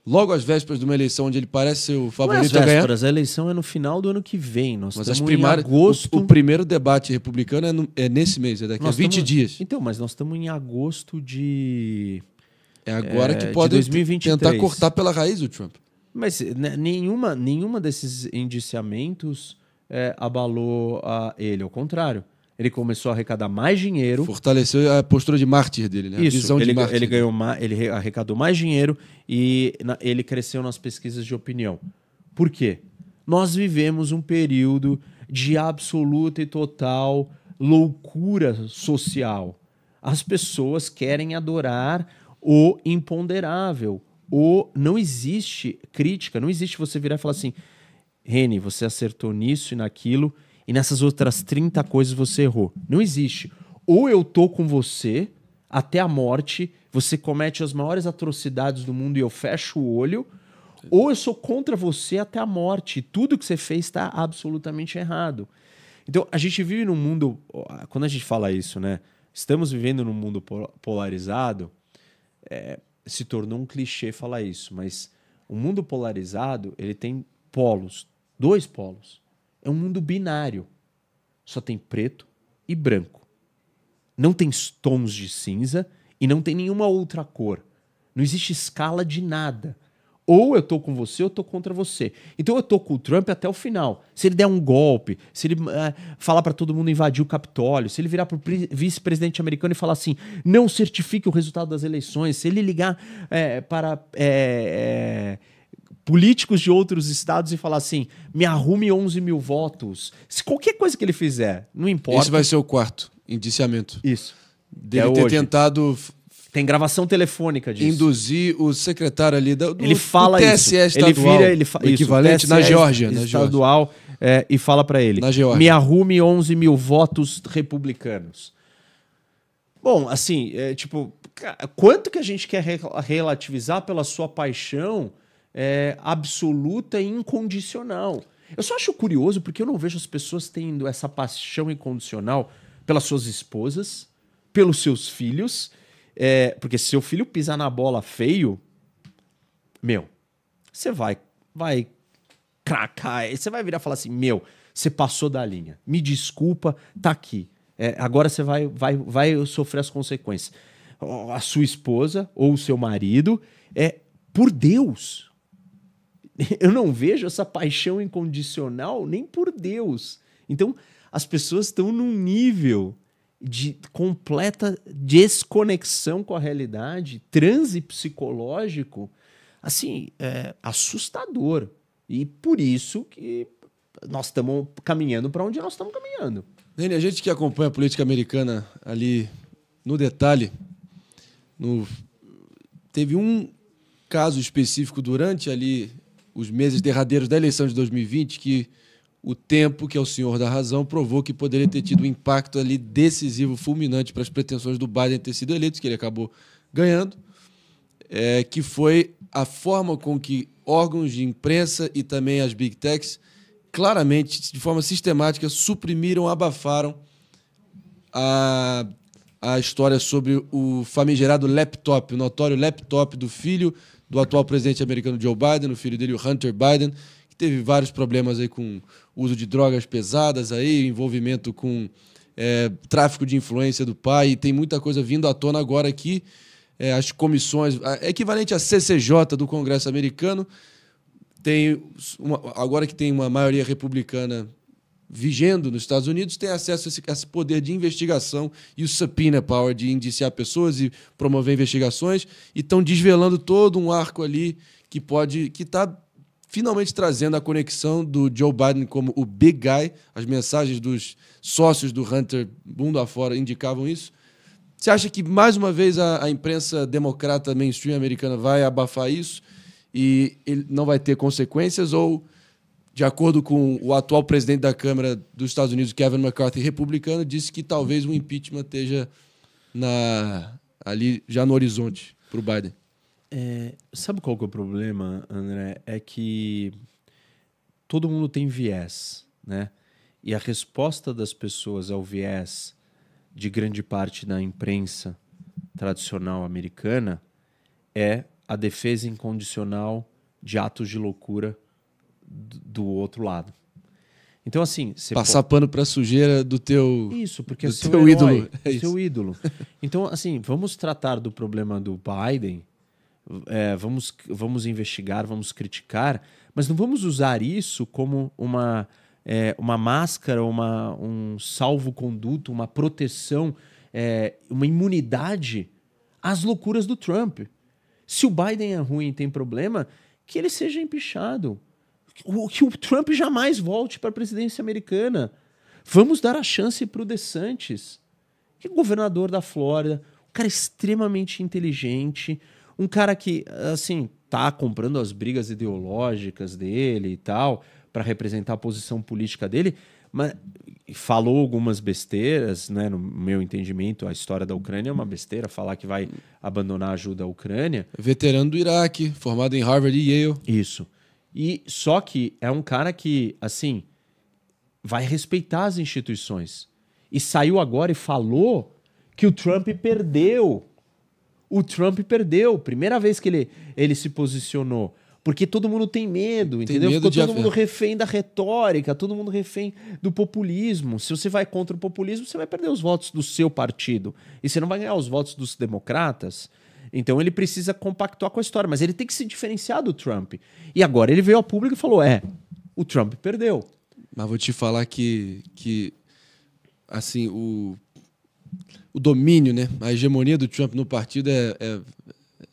logo às vésperas de uma eleição onde ele parece ser o favorito não é às vésperas, a, a eleição é no final do ano que vem. Nós mas as primárias, em agosto. O, o, primeiro debate republicano é, no, é nesse mês, é daqui nós a 20 dias. Então, mas nós estamos em agosto de. É agora é, que pode tentar cortar pela raiz o Trump. Mas né, nenhuma, nenhuma desses indiciamentos é, abalou a ele, ao contrário ele começou a arrecadar mais dinheiro. Fortaleceu a postura de mártir dele, né? Isso, a visão ele, de mártir. Ele, ganhou ma ele arrecadou mais dinheiro e na, ele cresceu nas pesquisas de opinião. Por quê? Nós vivemos um período de absoluta e total loucura social. As pessoas querem adorar o imponderável. O não existe crítica, não existe você virar e falar assim: Reni, você acertou nisso e naquilo e nessas outras 30 coisas você errou. Não existe. Ou eu tô com você até a morte, você comete as maiores atrocidades do mundo e eu fecho o olho, ou eu sou contra você até a morte. Tudo que você fez está absolutamente errado. Então, a gente vive num mundo. Quando a gente fala isso, né? Estamos vivendo num mundo polarizado. É, se tornou um clichê falar isso, mas o mundo polarizado ele tem polos, dois polos. É um mundo binário. Só tem preto e branco. Não tem tons de cinza e não tem nenhuma outra cor. Não existe escala de nada. Ou eu tô com você ou eu tô contra você. Então eu tô com o Trump até o final. Se ele der um golpe, se ele uh, falar para todo mundo invadir o Capitólio, se ele virar pro vice-presidente americano e falar assim, não certifique o resultado das eleições, se ele ligar é, para. É, é, políticos de outros estados e falar assim: me arrume 11 mil votos. Se qualquer coisa que ele fizer, não importa. Esse vai ser o quarto indiciamento. Isso. Deve é ter hoje. tentado tem gravação telefônica disso. Induzir o secretário ali do, ele fala do TSE isso. estadual. Ele vira, ele fa... equivalente isso, na Geórgia. Estadual na Geórgia. É, e fala para ele, me arrume 11 mil votos republicanos. Bom, assim, é, tipo, quanto que a gente quer relativizar pela sua paixão é, absoluta e incondicional. Eu só acho curioso porque eu não vejo as pessoas tendo essa paixão incondicional pelas suas esposas, pelos seus filhos, é, porque se seu filho pisar na bola feio, meu, você vai, vai cracar, você vai virar e falar assim, meu, você passou da linha, me desculpa, tá aqui. É, agora você vai, vai, vai sofrer as consequências. A sua esposa ou o seu marido é por Deus, (laughs) eu não vejo essa paixão incondicional nem por Deus. Então, as pessoas estão num nível de completa desconexão com a realidade, transe psicológico, assim, é, assustador. E por isso que nós estamos caminhando para onde nós estamos caminhando. Nene, a gente que acompanha a política americana ali no detalhe, no... teve um caso específico durante ali os meses derradeiros da eleição de 2020 que o tempo, que é o senhor da razão, provou que poderia ter tido um impacto ali decisivo, fulminante para as pretensões do Biden ter sido eleito, que ele acabou ganhando, é, que foi a forma com que órgãos de imprensa e também as big techs claramente, de forma sistemática, suprimiram, abafaram a, a história sobre o famigerado laptop, o notório laptop do filho do atual presidente americano Joe Biden, o filho dele, o Hunter Biden, que teve vários problemas aí com uso de drogas pesadas, aí, envolvimento com é, tráfico de influência do pai, e tem muita coisa vindo à tona agora aqui. É, as comissões, é equivalente à CCJ do Congresso americano, tem uma, agora que tem uma maioria republicana vigendo nos Estados Unidos tem acesso a esse, a esse, poder de investigação e o subpoena power de indiciar pessoas e promover investigações e estão desvelando todo um arco ali que pode que está finalmente trazendo a conexão do Joe Biden como o big guy as mensagens dos sócios do Hunter mundo afora indicavam isso você acha que mais uma vez a, a imprensa democrata mainstream americana vai abafar isso e ele não vai ter consequências ou de acordo com o atual presidente da Câmara dos Estados Unidos, Kevin McCarthy, republicano, disse que talvez o impeachment esteja na, ali já no horizonte para o Biden. É, sabe qual que é o problema, André? É que todo mundo tem viés, né? E a resposta das pessoas ao viés de grande parte da imprensa tradicional americana é a defesa incondicional de atos de loucura do outro lado. Então, assim. Passar pano para a sujeira do teu. Isso, porque do é seu herói, ídolo. É, é isso. seu ídolo. Então, assim, vamos tratar do problema do Biden, é, vamos, vamos investigar, vamos criticar, mas não vamos usar isso como uma, é, uma máscara, uma, um salvo-conduto, uma proteção, é, uma imunidade às loucuras do Trump. Se o Biden é ruim e tem problema, que ele seja empichado o, que o Trump jamais volte para a presidência americana. Vamos dar a chance para o DeSantis, que é governador da Flórida, um cara extremamente inteligente, um cara que, assim, tá comprando as brigas ideológicas dele e tal, para representar a posição política dele, mas falou algumas besteiras, né? No meu entendimento, a história da Ucrânia é uma besteira, falar que vai abandonar a ajuda à Ucrânia. Veterano do Iraque, formado em Harvard e Yale. Isso. E só que é um cara que, assim, vai respeitar as instituições. E saiu agora e falou que o Trump perdeu. O Trump perdeu. Primeira vez que ele, ele se posicionou. Porque todo mundo tem medo, entendeu? medo Ficou todo af... mundo refém da retórica, todo mundo refém do populismo. Se você vai contra o populismo, você vai perder os votos do seu partido. E você não vai ganhar os votos dos democratas. Então ele precisa compactuar com a história, mas ele tem que se diferenciar do Trump. E agora ele veio ao público e falou: é, o Trump perdeu. Mas vou te falar que, que assim, o, o domínio, né? A hegemonia do Trump no partido é, é,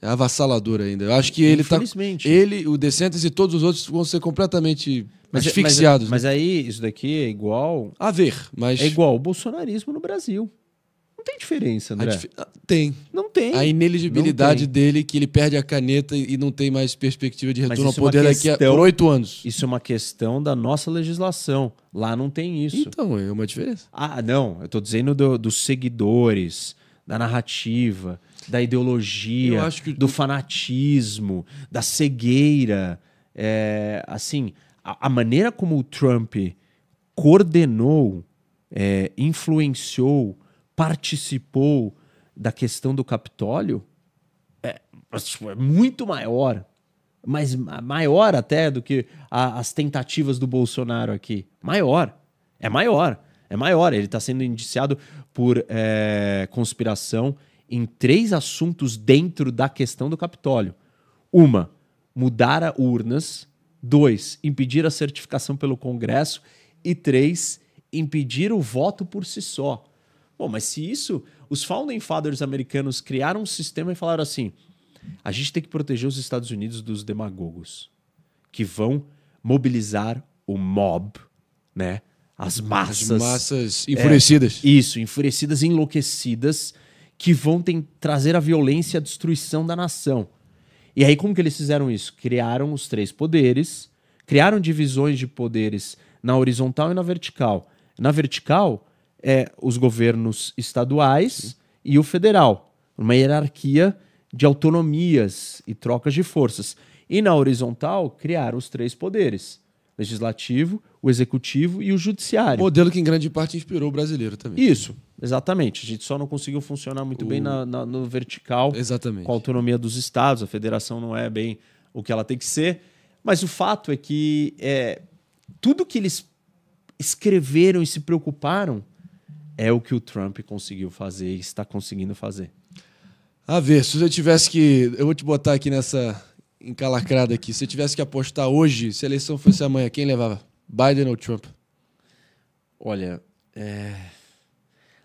é ainda. Eu acho que ele tá. Ele, o DeSantis e todos os outros vão ser completamente mas, é, é, asfixiados. Mas, né? mas aí, isso daqui é igual. A ver, mas. É igual o bolsonarismo no Brasil. Não tem diferença, né? Dif... Ah, tem. Não tem. A ineligibilidade tem. dele, é que ele perde a caneta e não tem mais perspectiva de retorno ao é poder é questão, daqui a oito anos. Isso é uma questão da nossa legislação. Lá não tem isso. Então, é uma diferença. Ah, não. Eu estou dizendo do, dos seguidores, da narrativa, da ideologia, que... do fanatismo, da cegueira. É, assim, a, a maneira como o Trump coordenou, é, influenciou participou da questão do Capitólio é, tipo, é muito maior, mas maior até do que a, as tentativas do Bolsonaro aqui. Maior, é maior, é maior. Ele está sendo indiciado por é, conspiração em três assuntos dentro da questão do Capitólio. Uma, mudar a urnas. Dois, impedir a certificação pelo Congresso. E três, impedir o voto por si só. Bom, mas se isso, os founding fathers americanos criaram um sistema e falaram assim: a gente tem que proteger os Estados Unidos dos demagogos que vão mobilizar o mob, né? As massas. As massas é, enfurecidas. É, isso, enfurecidas, enlouquecidas, que vão trazer a violência e a destruição da nação. E aí, como que eles fizeram isso? Criaram os três poderes, criaram divisões de poderes na horizontal e na vertical. Na vertical, é os governos estaduais Sim. e o federal, uma hierarquia de autonomias e trocas de forças. E na horizontal, criaram os três poderes: legislativo, o executivo e o judiciário. Modelo que, em grande parte, inspirou o brasileiro também. Isso, exatamente. A gente só não conseguiu funcionar muito o... bem na, na, no vertical, exatamente. com a autonomia dos estados. A federação não é bem o que ela tem que ser. Mas o fato é que é, tudo que eles escreveram e se preocuparam é o que o Trump conseguiu fazer e está conseguindo fazer. A ver, se eu tivesse que. Eu vou te botar aqui nessa encalacrada aqui. Se eu tivesse que apostar hoje, se a eleição fosse amanhã, quem levava? Biden ou Trump? Olha, é...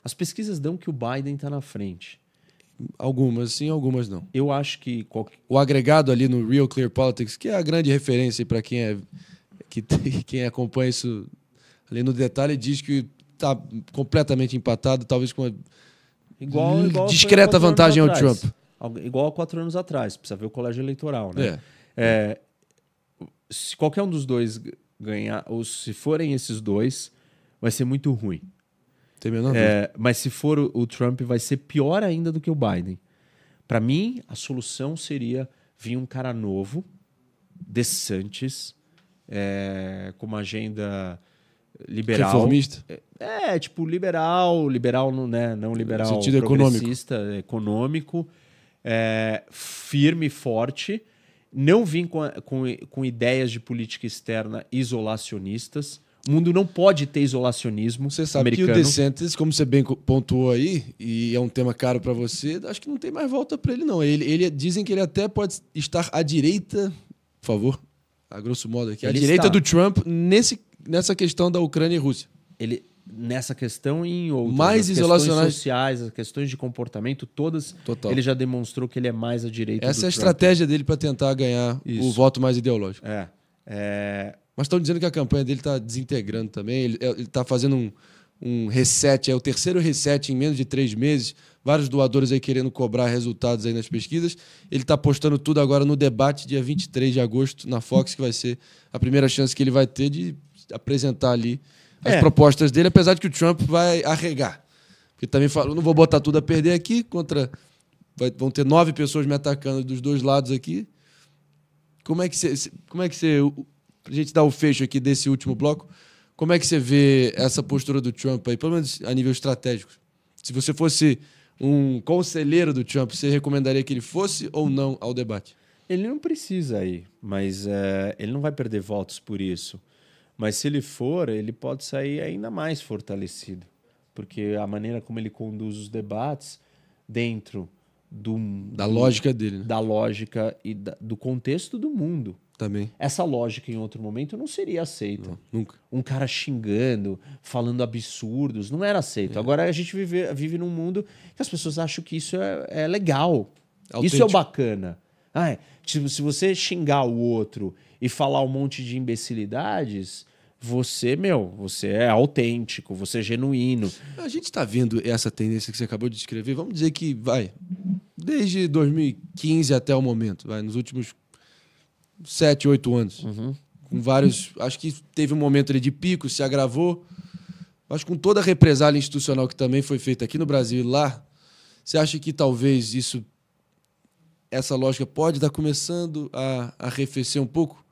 as pesquisas dão que o Biden está na frente. Algumas sim, algumas não. Eu acho que. O agregado ali no Real Clear Politics, que é a grande referência para quem é. Que, (laughs) quem acompanha isso ali no detalhe, diz que está completamente empatado, talvez com uma igual, igual discreta vantagem ao Trump. Igual a quatro anos atrás, precisa ver o colégio eleitoral, né? É. É, se qualquer um dos dois ganhar, ou se forem esses dois, vai ser muito ruim. Tem menor é, mas se for o, Trump, vai ser pior ainda do que o Biden. Para mim, a solução seria vir um cara novo, de é, com uma agenda liberal. Reformista? É, é, tipo, liberal, liberal, né? Não liberal. No sentido progressista, econômico. econômico é, firme, forte. Não vim com, com, com ideias de política externa isolacionistas. O mundo não pode ter isolacionismo. Você sabe americano. que o DeSantis, como você bem pontuou aí, e é um tema caro para você, acho que não tem mais volta para ele, não. Ele, ele Dizem que ele até pode estar à direita, por favor, a grosso modo aqui, ele à direita está. do Trump nesse nessa questão da Ucrânia e Rússia? Ele, nessa questão e em outras. Mais as sociais, as questões de comportamento, todas. Total. Ele já demonstrou que ele é mais à direita. Essa é a Trump. estratégia dele para tentar ganhar Isso. o voto mais ideológico. É. é... Mas estão dizendo que a campanha dele está desintegrando também. Ele é, está fazendo um, um reset, é o terceiro reset em menos de três meses. Vários doadores aí querendo cobrar resultados aí nas pesquisas. Ele está postando tudo agora no debate, dia 23 de agosto, na Fox, que vai ser a primeira chance que ele vai ter de apresentar ali as é. propostas dele, apesar de que o Trump vai arregar. Porque também falou, não vou botar tudo a perder aqui, contra. Vai, vão ter nove pessoas me atacando dos dois lados aqui. Como é que você. Como é que você. Pra gente dar o fecho aqui desse último bloco, como é que você vê essa postura do Trump aí, pelo menos a nível estratégico? Se você fosse um conselheiro do Trump, você recomendaria que ele fosse ou não ao debate? Ele não precisa ir, mas é, ele não vai perder votos por isso. Mas se ele for, ele pode sair ainda mais fortalecido, porque a maneira como ele conduz os debates dentro do, da lógica dele, né? da lógica e da, do contexto do mundo. Também. Essa lógica em outro momento não seria aceita. Não, nunca. Um cara xingando, falando absurdos, não era aceito. É. Agora a gente vive, vive num mundo que as pessoas acham que isso é, é legal. Autêntico. Isso é bacana. Ah, é, tipo, se você xingar o outro e falar um monte de imbecilidades, você, meu, você é autêntico, você é genuíno. A gente está vendo essa tendência que você acabou de descrever, vamos dizer que vai desde 2015 até o momento, vai nos últimos 7, 8 anos. Uhum. Com vários, acho que teve um momento ali de pico, se agravou. Acho que com toda a represália institucional que também foi feita aqui no Brasil e lá, você acha que talvez isso essa lógica pode estar começando a arrefecer um pouco?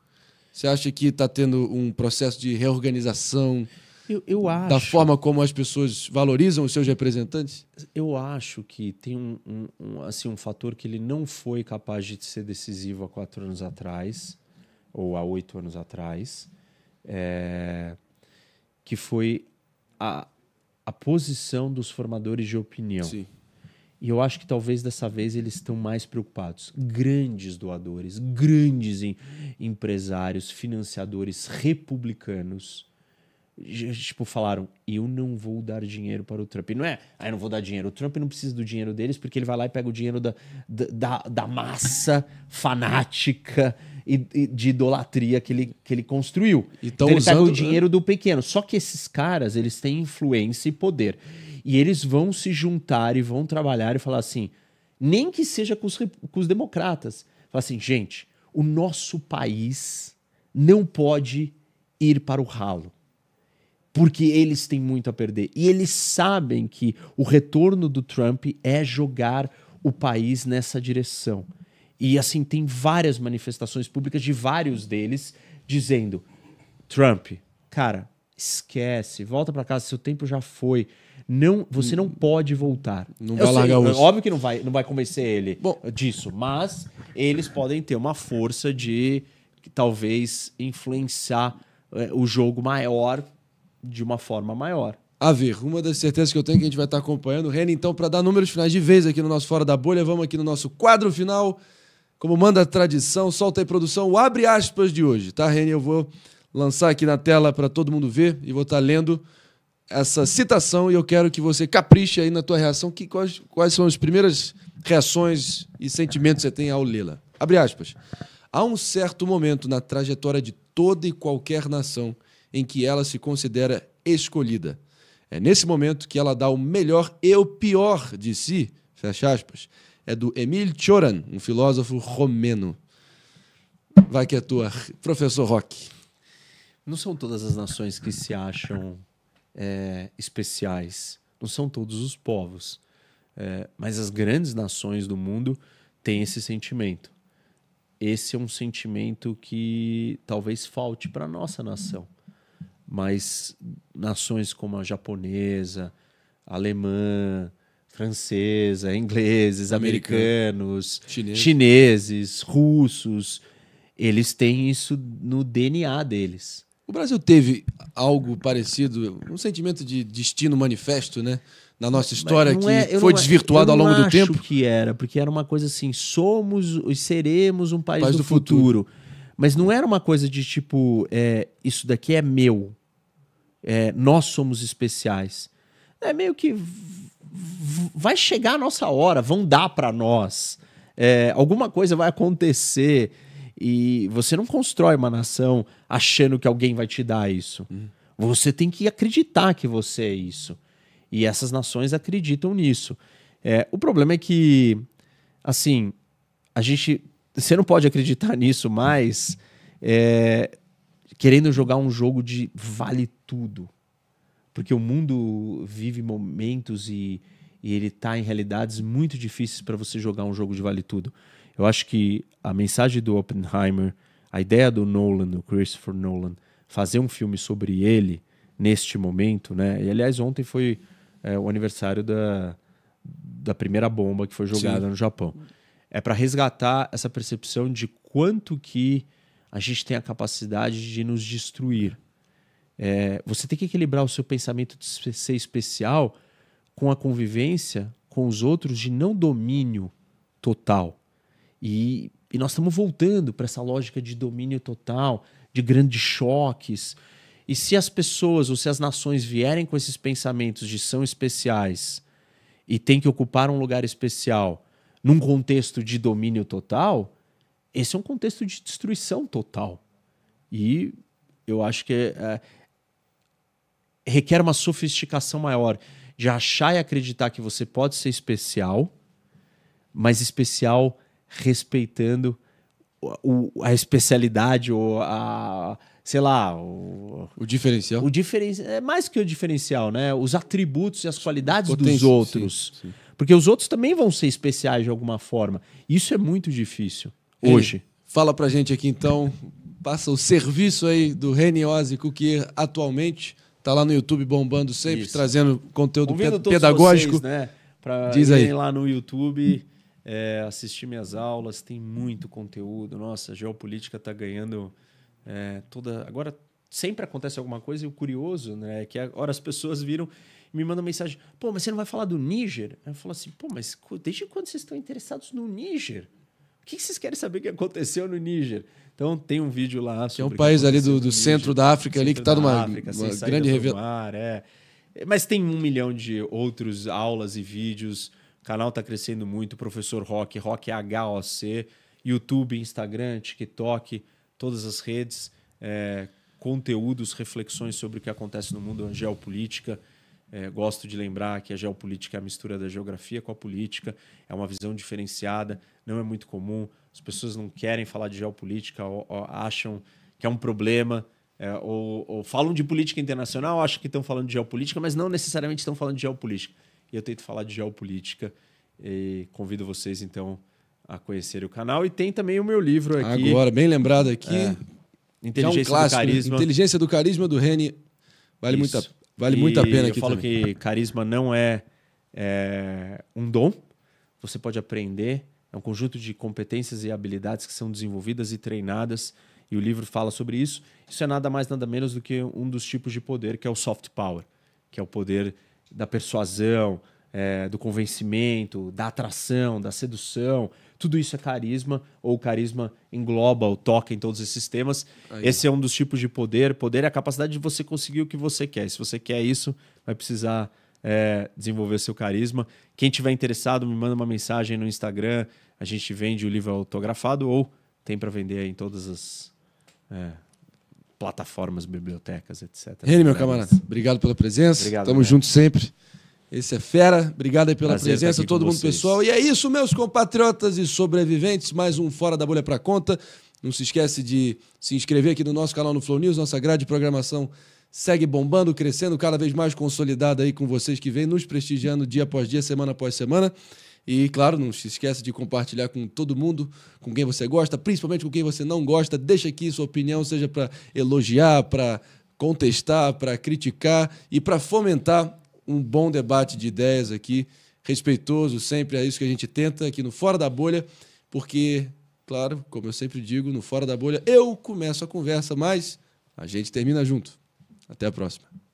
Você acha que está tendo um processo de reorganização eu, eu da forma como as pessoas valorizam os seus representantes? Eu acho que tem um, um, um, assim, um fator que ele não foi capaz de ser decisivo há quatro anos atrás, ou há oito anos atrás, é, que foi a, a posição dos formadores de opinião. Sim. E eu acho que talvez dessa vez eles estão mais preocupados. Grandes doadores, grandes em, empresários, financiadores republicanos, tipo, falaram: eu não vou dar dinheiro para o Trump. E não é, ah, eu não vou dar dinheiro. O Trump não precisa do dinheiro deles porque ele vai lá e pega o dinheiro da, da, da massa fanática. E, e, de idolatria que ele, que ele construiu. então, ele usando... pega o né? dinheiro do pequeno. Só que esses caras, eles têm influência e poder. E eles vão se juntar e vão trabalhar e falar assim, nem que seja com os, com os democratas. Falar assim, gente, o nosso país não pode ir para o ralo porque eles têm muito a perder. E eles sabem que o retorno do Trump é jogar o país nessa direção. E assim, tem várias manifestações públicas de vários deles dizendo: Trump, cara, esquece, volta para casa, seu tempo já foi não, você hum. não pode voltar. Não vai largar sei, Óbvio que não vai, não vai convencer ele Bom, disso, mas eles podem ter uma força de talvez influenciar é, o jogo maior de uma forma maior. A ver, uma das certezas que eu tenho é que a gente vai estar acompanhando. Reni, então, para dar números finais de vez aqui no nosso Fora da Bolha, vamos aqui no nosso quadro final. Como manda a tradição, solta aí, produção, o abre aspas de hoje, tá, Reni? Eu vou lançar aqui na tela para todo mundo ver e vou estar tá lendo essa citação e eu quero que você capriche aí na tua reação. Que, quais, quais são as primeiras reações e sentimentos que você tem ao lê-la? Abre aspas. Há um certo momento na trajetória de toda e qualquer nação em que ela se considera escolhida. É nesse momento que ela dá o melhor e o pior de si, fecha aspas. É do Emil Cioran, um filósofo romeno. Vai que é tua, professor Rock. Não são todas as nações que se acham é, especiais. Não são todos os povos, é, mas as grandes nações do mundo têm esse sentimento. Esse é um sentimento que talvez falte para nossa nação, mas nações como a japonesa, a alemã, francesa, ingleses, americanos, chineses, russos, eles têm isso no DNA deles. O Brasil teve algo parecido, um sentimento de destino manifesto, né? Na nossa história, é, que foi não, desvirtuado ao longo do tempo. Eu acho que era, porque era uma coisa assim: somos e seremos um país, país do, do futuro. futuro. Mas não era uma coisa de tipo, é, isso daqui é meu, é, nós somos especiais. É meio que vai chegar a nossa hora, vão dar para nós. É, alguma coisa vai acontecer. E você não constrói uma nação achando que alguém vai te dar isso. Você tem que acreditar que você é isso. E essas nações acreditam nisso. É, o problema é que, assim, a gente. Você não pode acreditar (laughs) nisso mais é, querendo jogar um jogo de vale tudo. Porque o mundo vive momentos e, e ele está em realidades muito difíceis para você jogar um jogo de vale tudo. Eu acho que a mensagem do Oppenheimer, a ideia do Nolan, do Christopher Nolan, fazer um filme sobre ele neste momento, né? E aliás, ontem foi é, o aniversário da, da primeira bomba que foi jogada Sim. no Japão. É para resgatar essa percepção de quanto que a gente tem a capacidade de nos destruir. É, você tem que equilibrar o seu pensamento de ser especial com a convivência com os outros de não domínio total. E, e nós estamos voltando para essa lógica de domínio total, de grandes choques. E se as pessoas ou se as nações vierem com esses pensamentos de são especiais e tem que ocupar um lugar especial num contexto de domínio total, esse é um contexto de destruição total. E eu acho que é, é, requer uma sofisticação maior de achar e acreditar que você pode ser especial, mas especial respeitando o, a especialidade ou a sei lá o, o diferencial o diferencial é mais que o diferencial né os atributos e as qualidades Potência, dos outros sim, sim. porque os outros também vão ser especiais de alguma forma isso é muito difícil Ei, hoje fala pra gente aqui então passa o serviço aí do Reni Reniose que atualmente tá lá no YouTube bombando sempre isso. trazendo conteúdo Convido pedagógico vocês, né diz aí. lá no YouTube é, assistir minhas aulas, tem muito conteúdo. Nossa, a geopolítica está ganhando é, toda. Agora sempre acontece alguma coisa e o curioso né, é que agora as pessoas viram e me mandam mensagem: pô, mas você não vai falar do Níger? Eu falo assim: pô, mas desde quando vocês estão interessados no Níger? O que vocês querem saber que aconteceu no Níger? Então tem um vídeo lá sobre. É um país ali do, do centro da África, ali que está numa África, uma grande revelação. É. Mas tem um milhão de outros aulas e vídeos canal está crescendo muito, Professor Rock, Rock HOC, YouTube, Instagram, TikTok, todas as redes, é, conteúdos, reflexões sobre o que acontece no mundo, geopolítica. É, gosto de lembrar que a geopolítica é a mistura da geografia com a política, é uma visão diferenciada, não é muito comum. As pessoas não querem falar de geopolítica, ou, ou acham que é um problema, é, ou, ou falam de política internacional, acham que estão falando de geopolítica, mas não necessariamente estão falando de geopolítica eu tento falar de geopolítica. E convido vocês, então, a conhecer o canal. E tem também o meu livro aqui. Agora, bem lembrado aqui. É. Inteligência é um clássico, do né? Carisma. Inteligência do Carisma do Reni. Vale, muito a, vale muito a pena eu aqui Eu falo também. que carisma não é, é, um dom. Você pode aprender. É um conjunto de competências e habilidades que são desenvolvidas e treinadas. E o livro fala sobre isso. Isso é nada mais, nada menos do que um dos tipos de poder, que é o soft power, que é o poder da persuasão, é, do convencimento, da atração, da sedução. Tudo isso é carisma, ou o carisma engloba ou toca em todos esses temas. Aí. Esse é um dos tipos de poder. Poder é a capacidade de você conseguir o que você quer. Se você quer isso, vai precisar é, desenvolver seu carisma. Quem tiver interessado, me manda uma mensagem no Instagram. A gente vende o livro autografado ou tem para vender em todas as. É, plataformas, bibliotecas, etc. Reni, meu camarada, obrigado pela presença. Obrigado, Tamo junto sempre. Esse é Fera, obrigado aí pela Prazer presença, todo mundo vocês. pessoal. E é isso, meus compatriotas e sobreviventes, mais um Fora da Bolha para Conta. Não se esquece de se inscrever aqui no nosso canal no Flow News, nossa grade de programação segue bombando, crescendo, cada vez mais consolidada aí com vocês que vêm nos prestigiando dia após dia, semana após semana. E, claro, não se esqueça de compartilhar com todo mundo, com quem você gosta, principalmente com quem você não gosta. Deixa aqui sua opinião, seja para elogiar, para contestar, para criticar e para fomentar um bom debate de ideias aqui, respeitoso sempre, é isso que a gente tenta aqui no Fora da Bolha, porque, claro, como eu sempre digo, no Fora da Bolha eu começo a conversa, mas a gente termina junto. Até a próxima.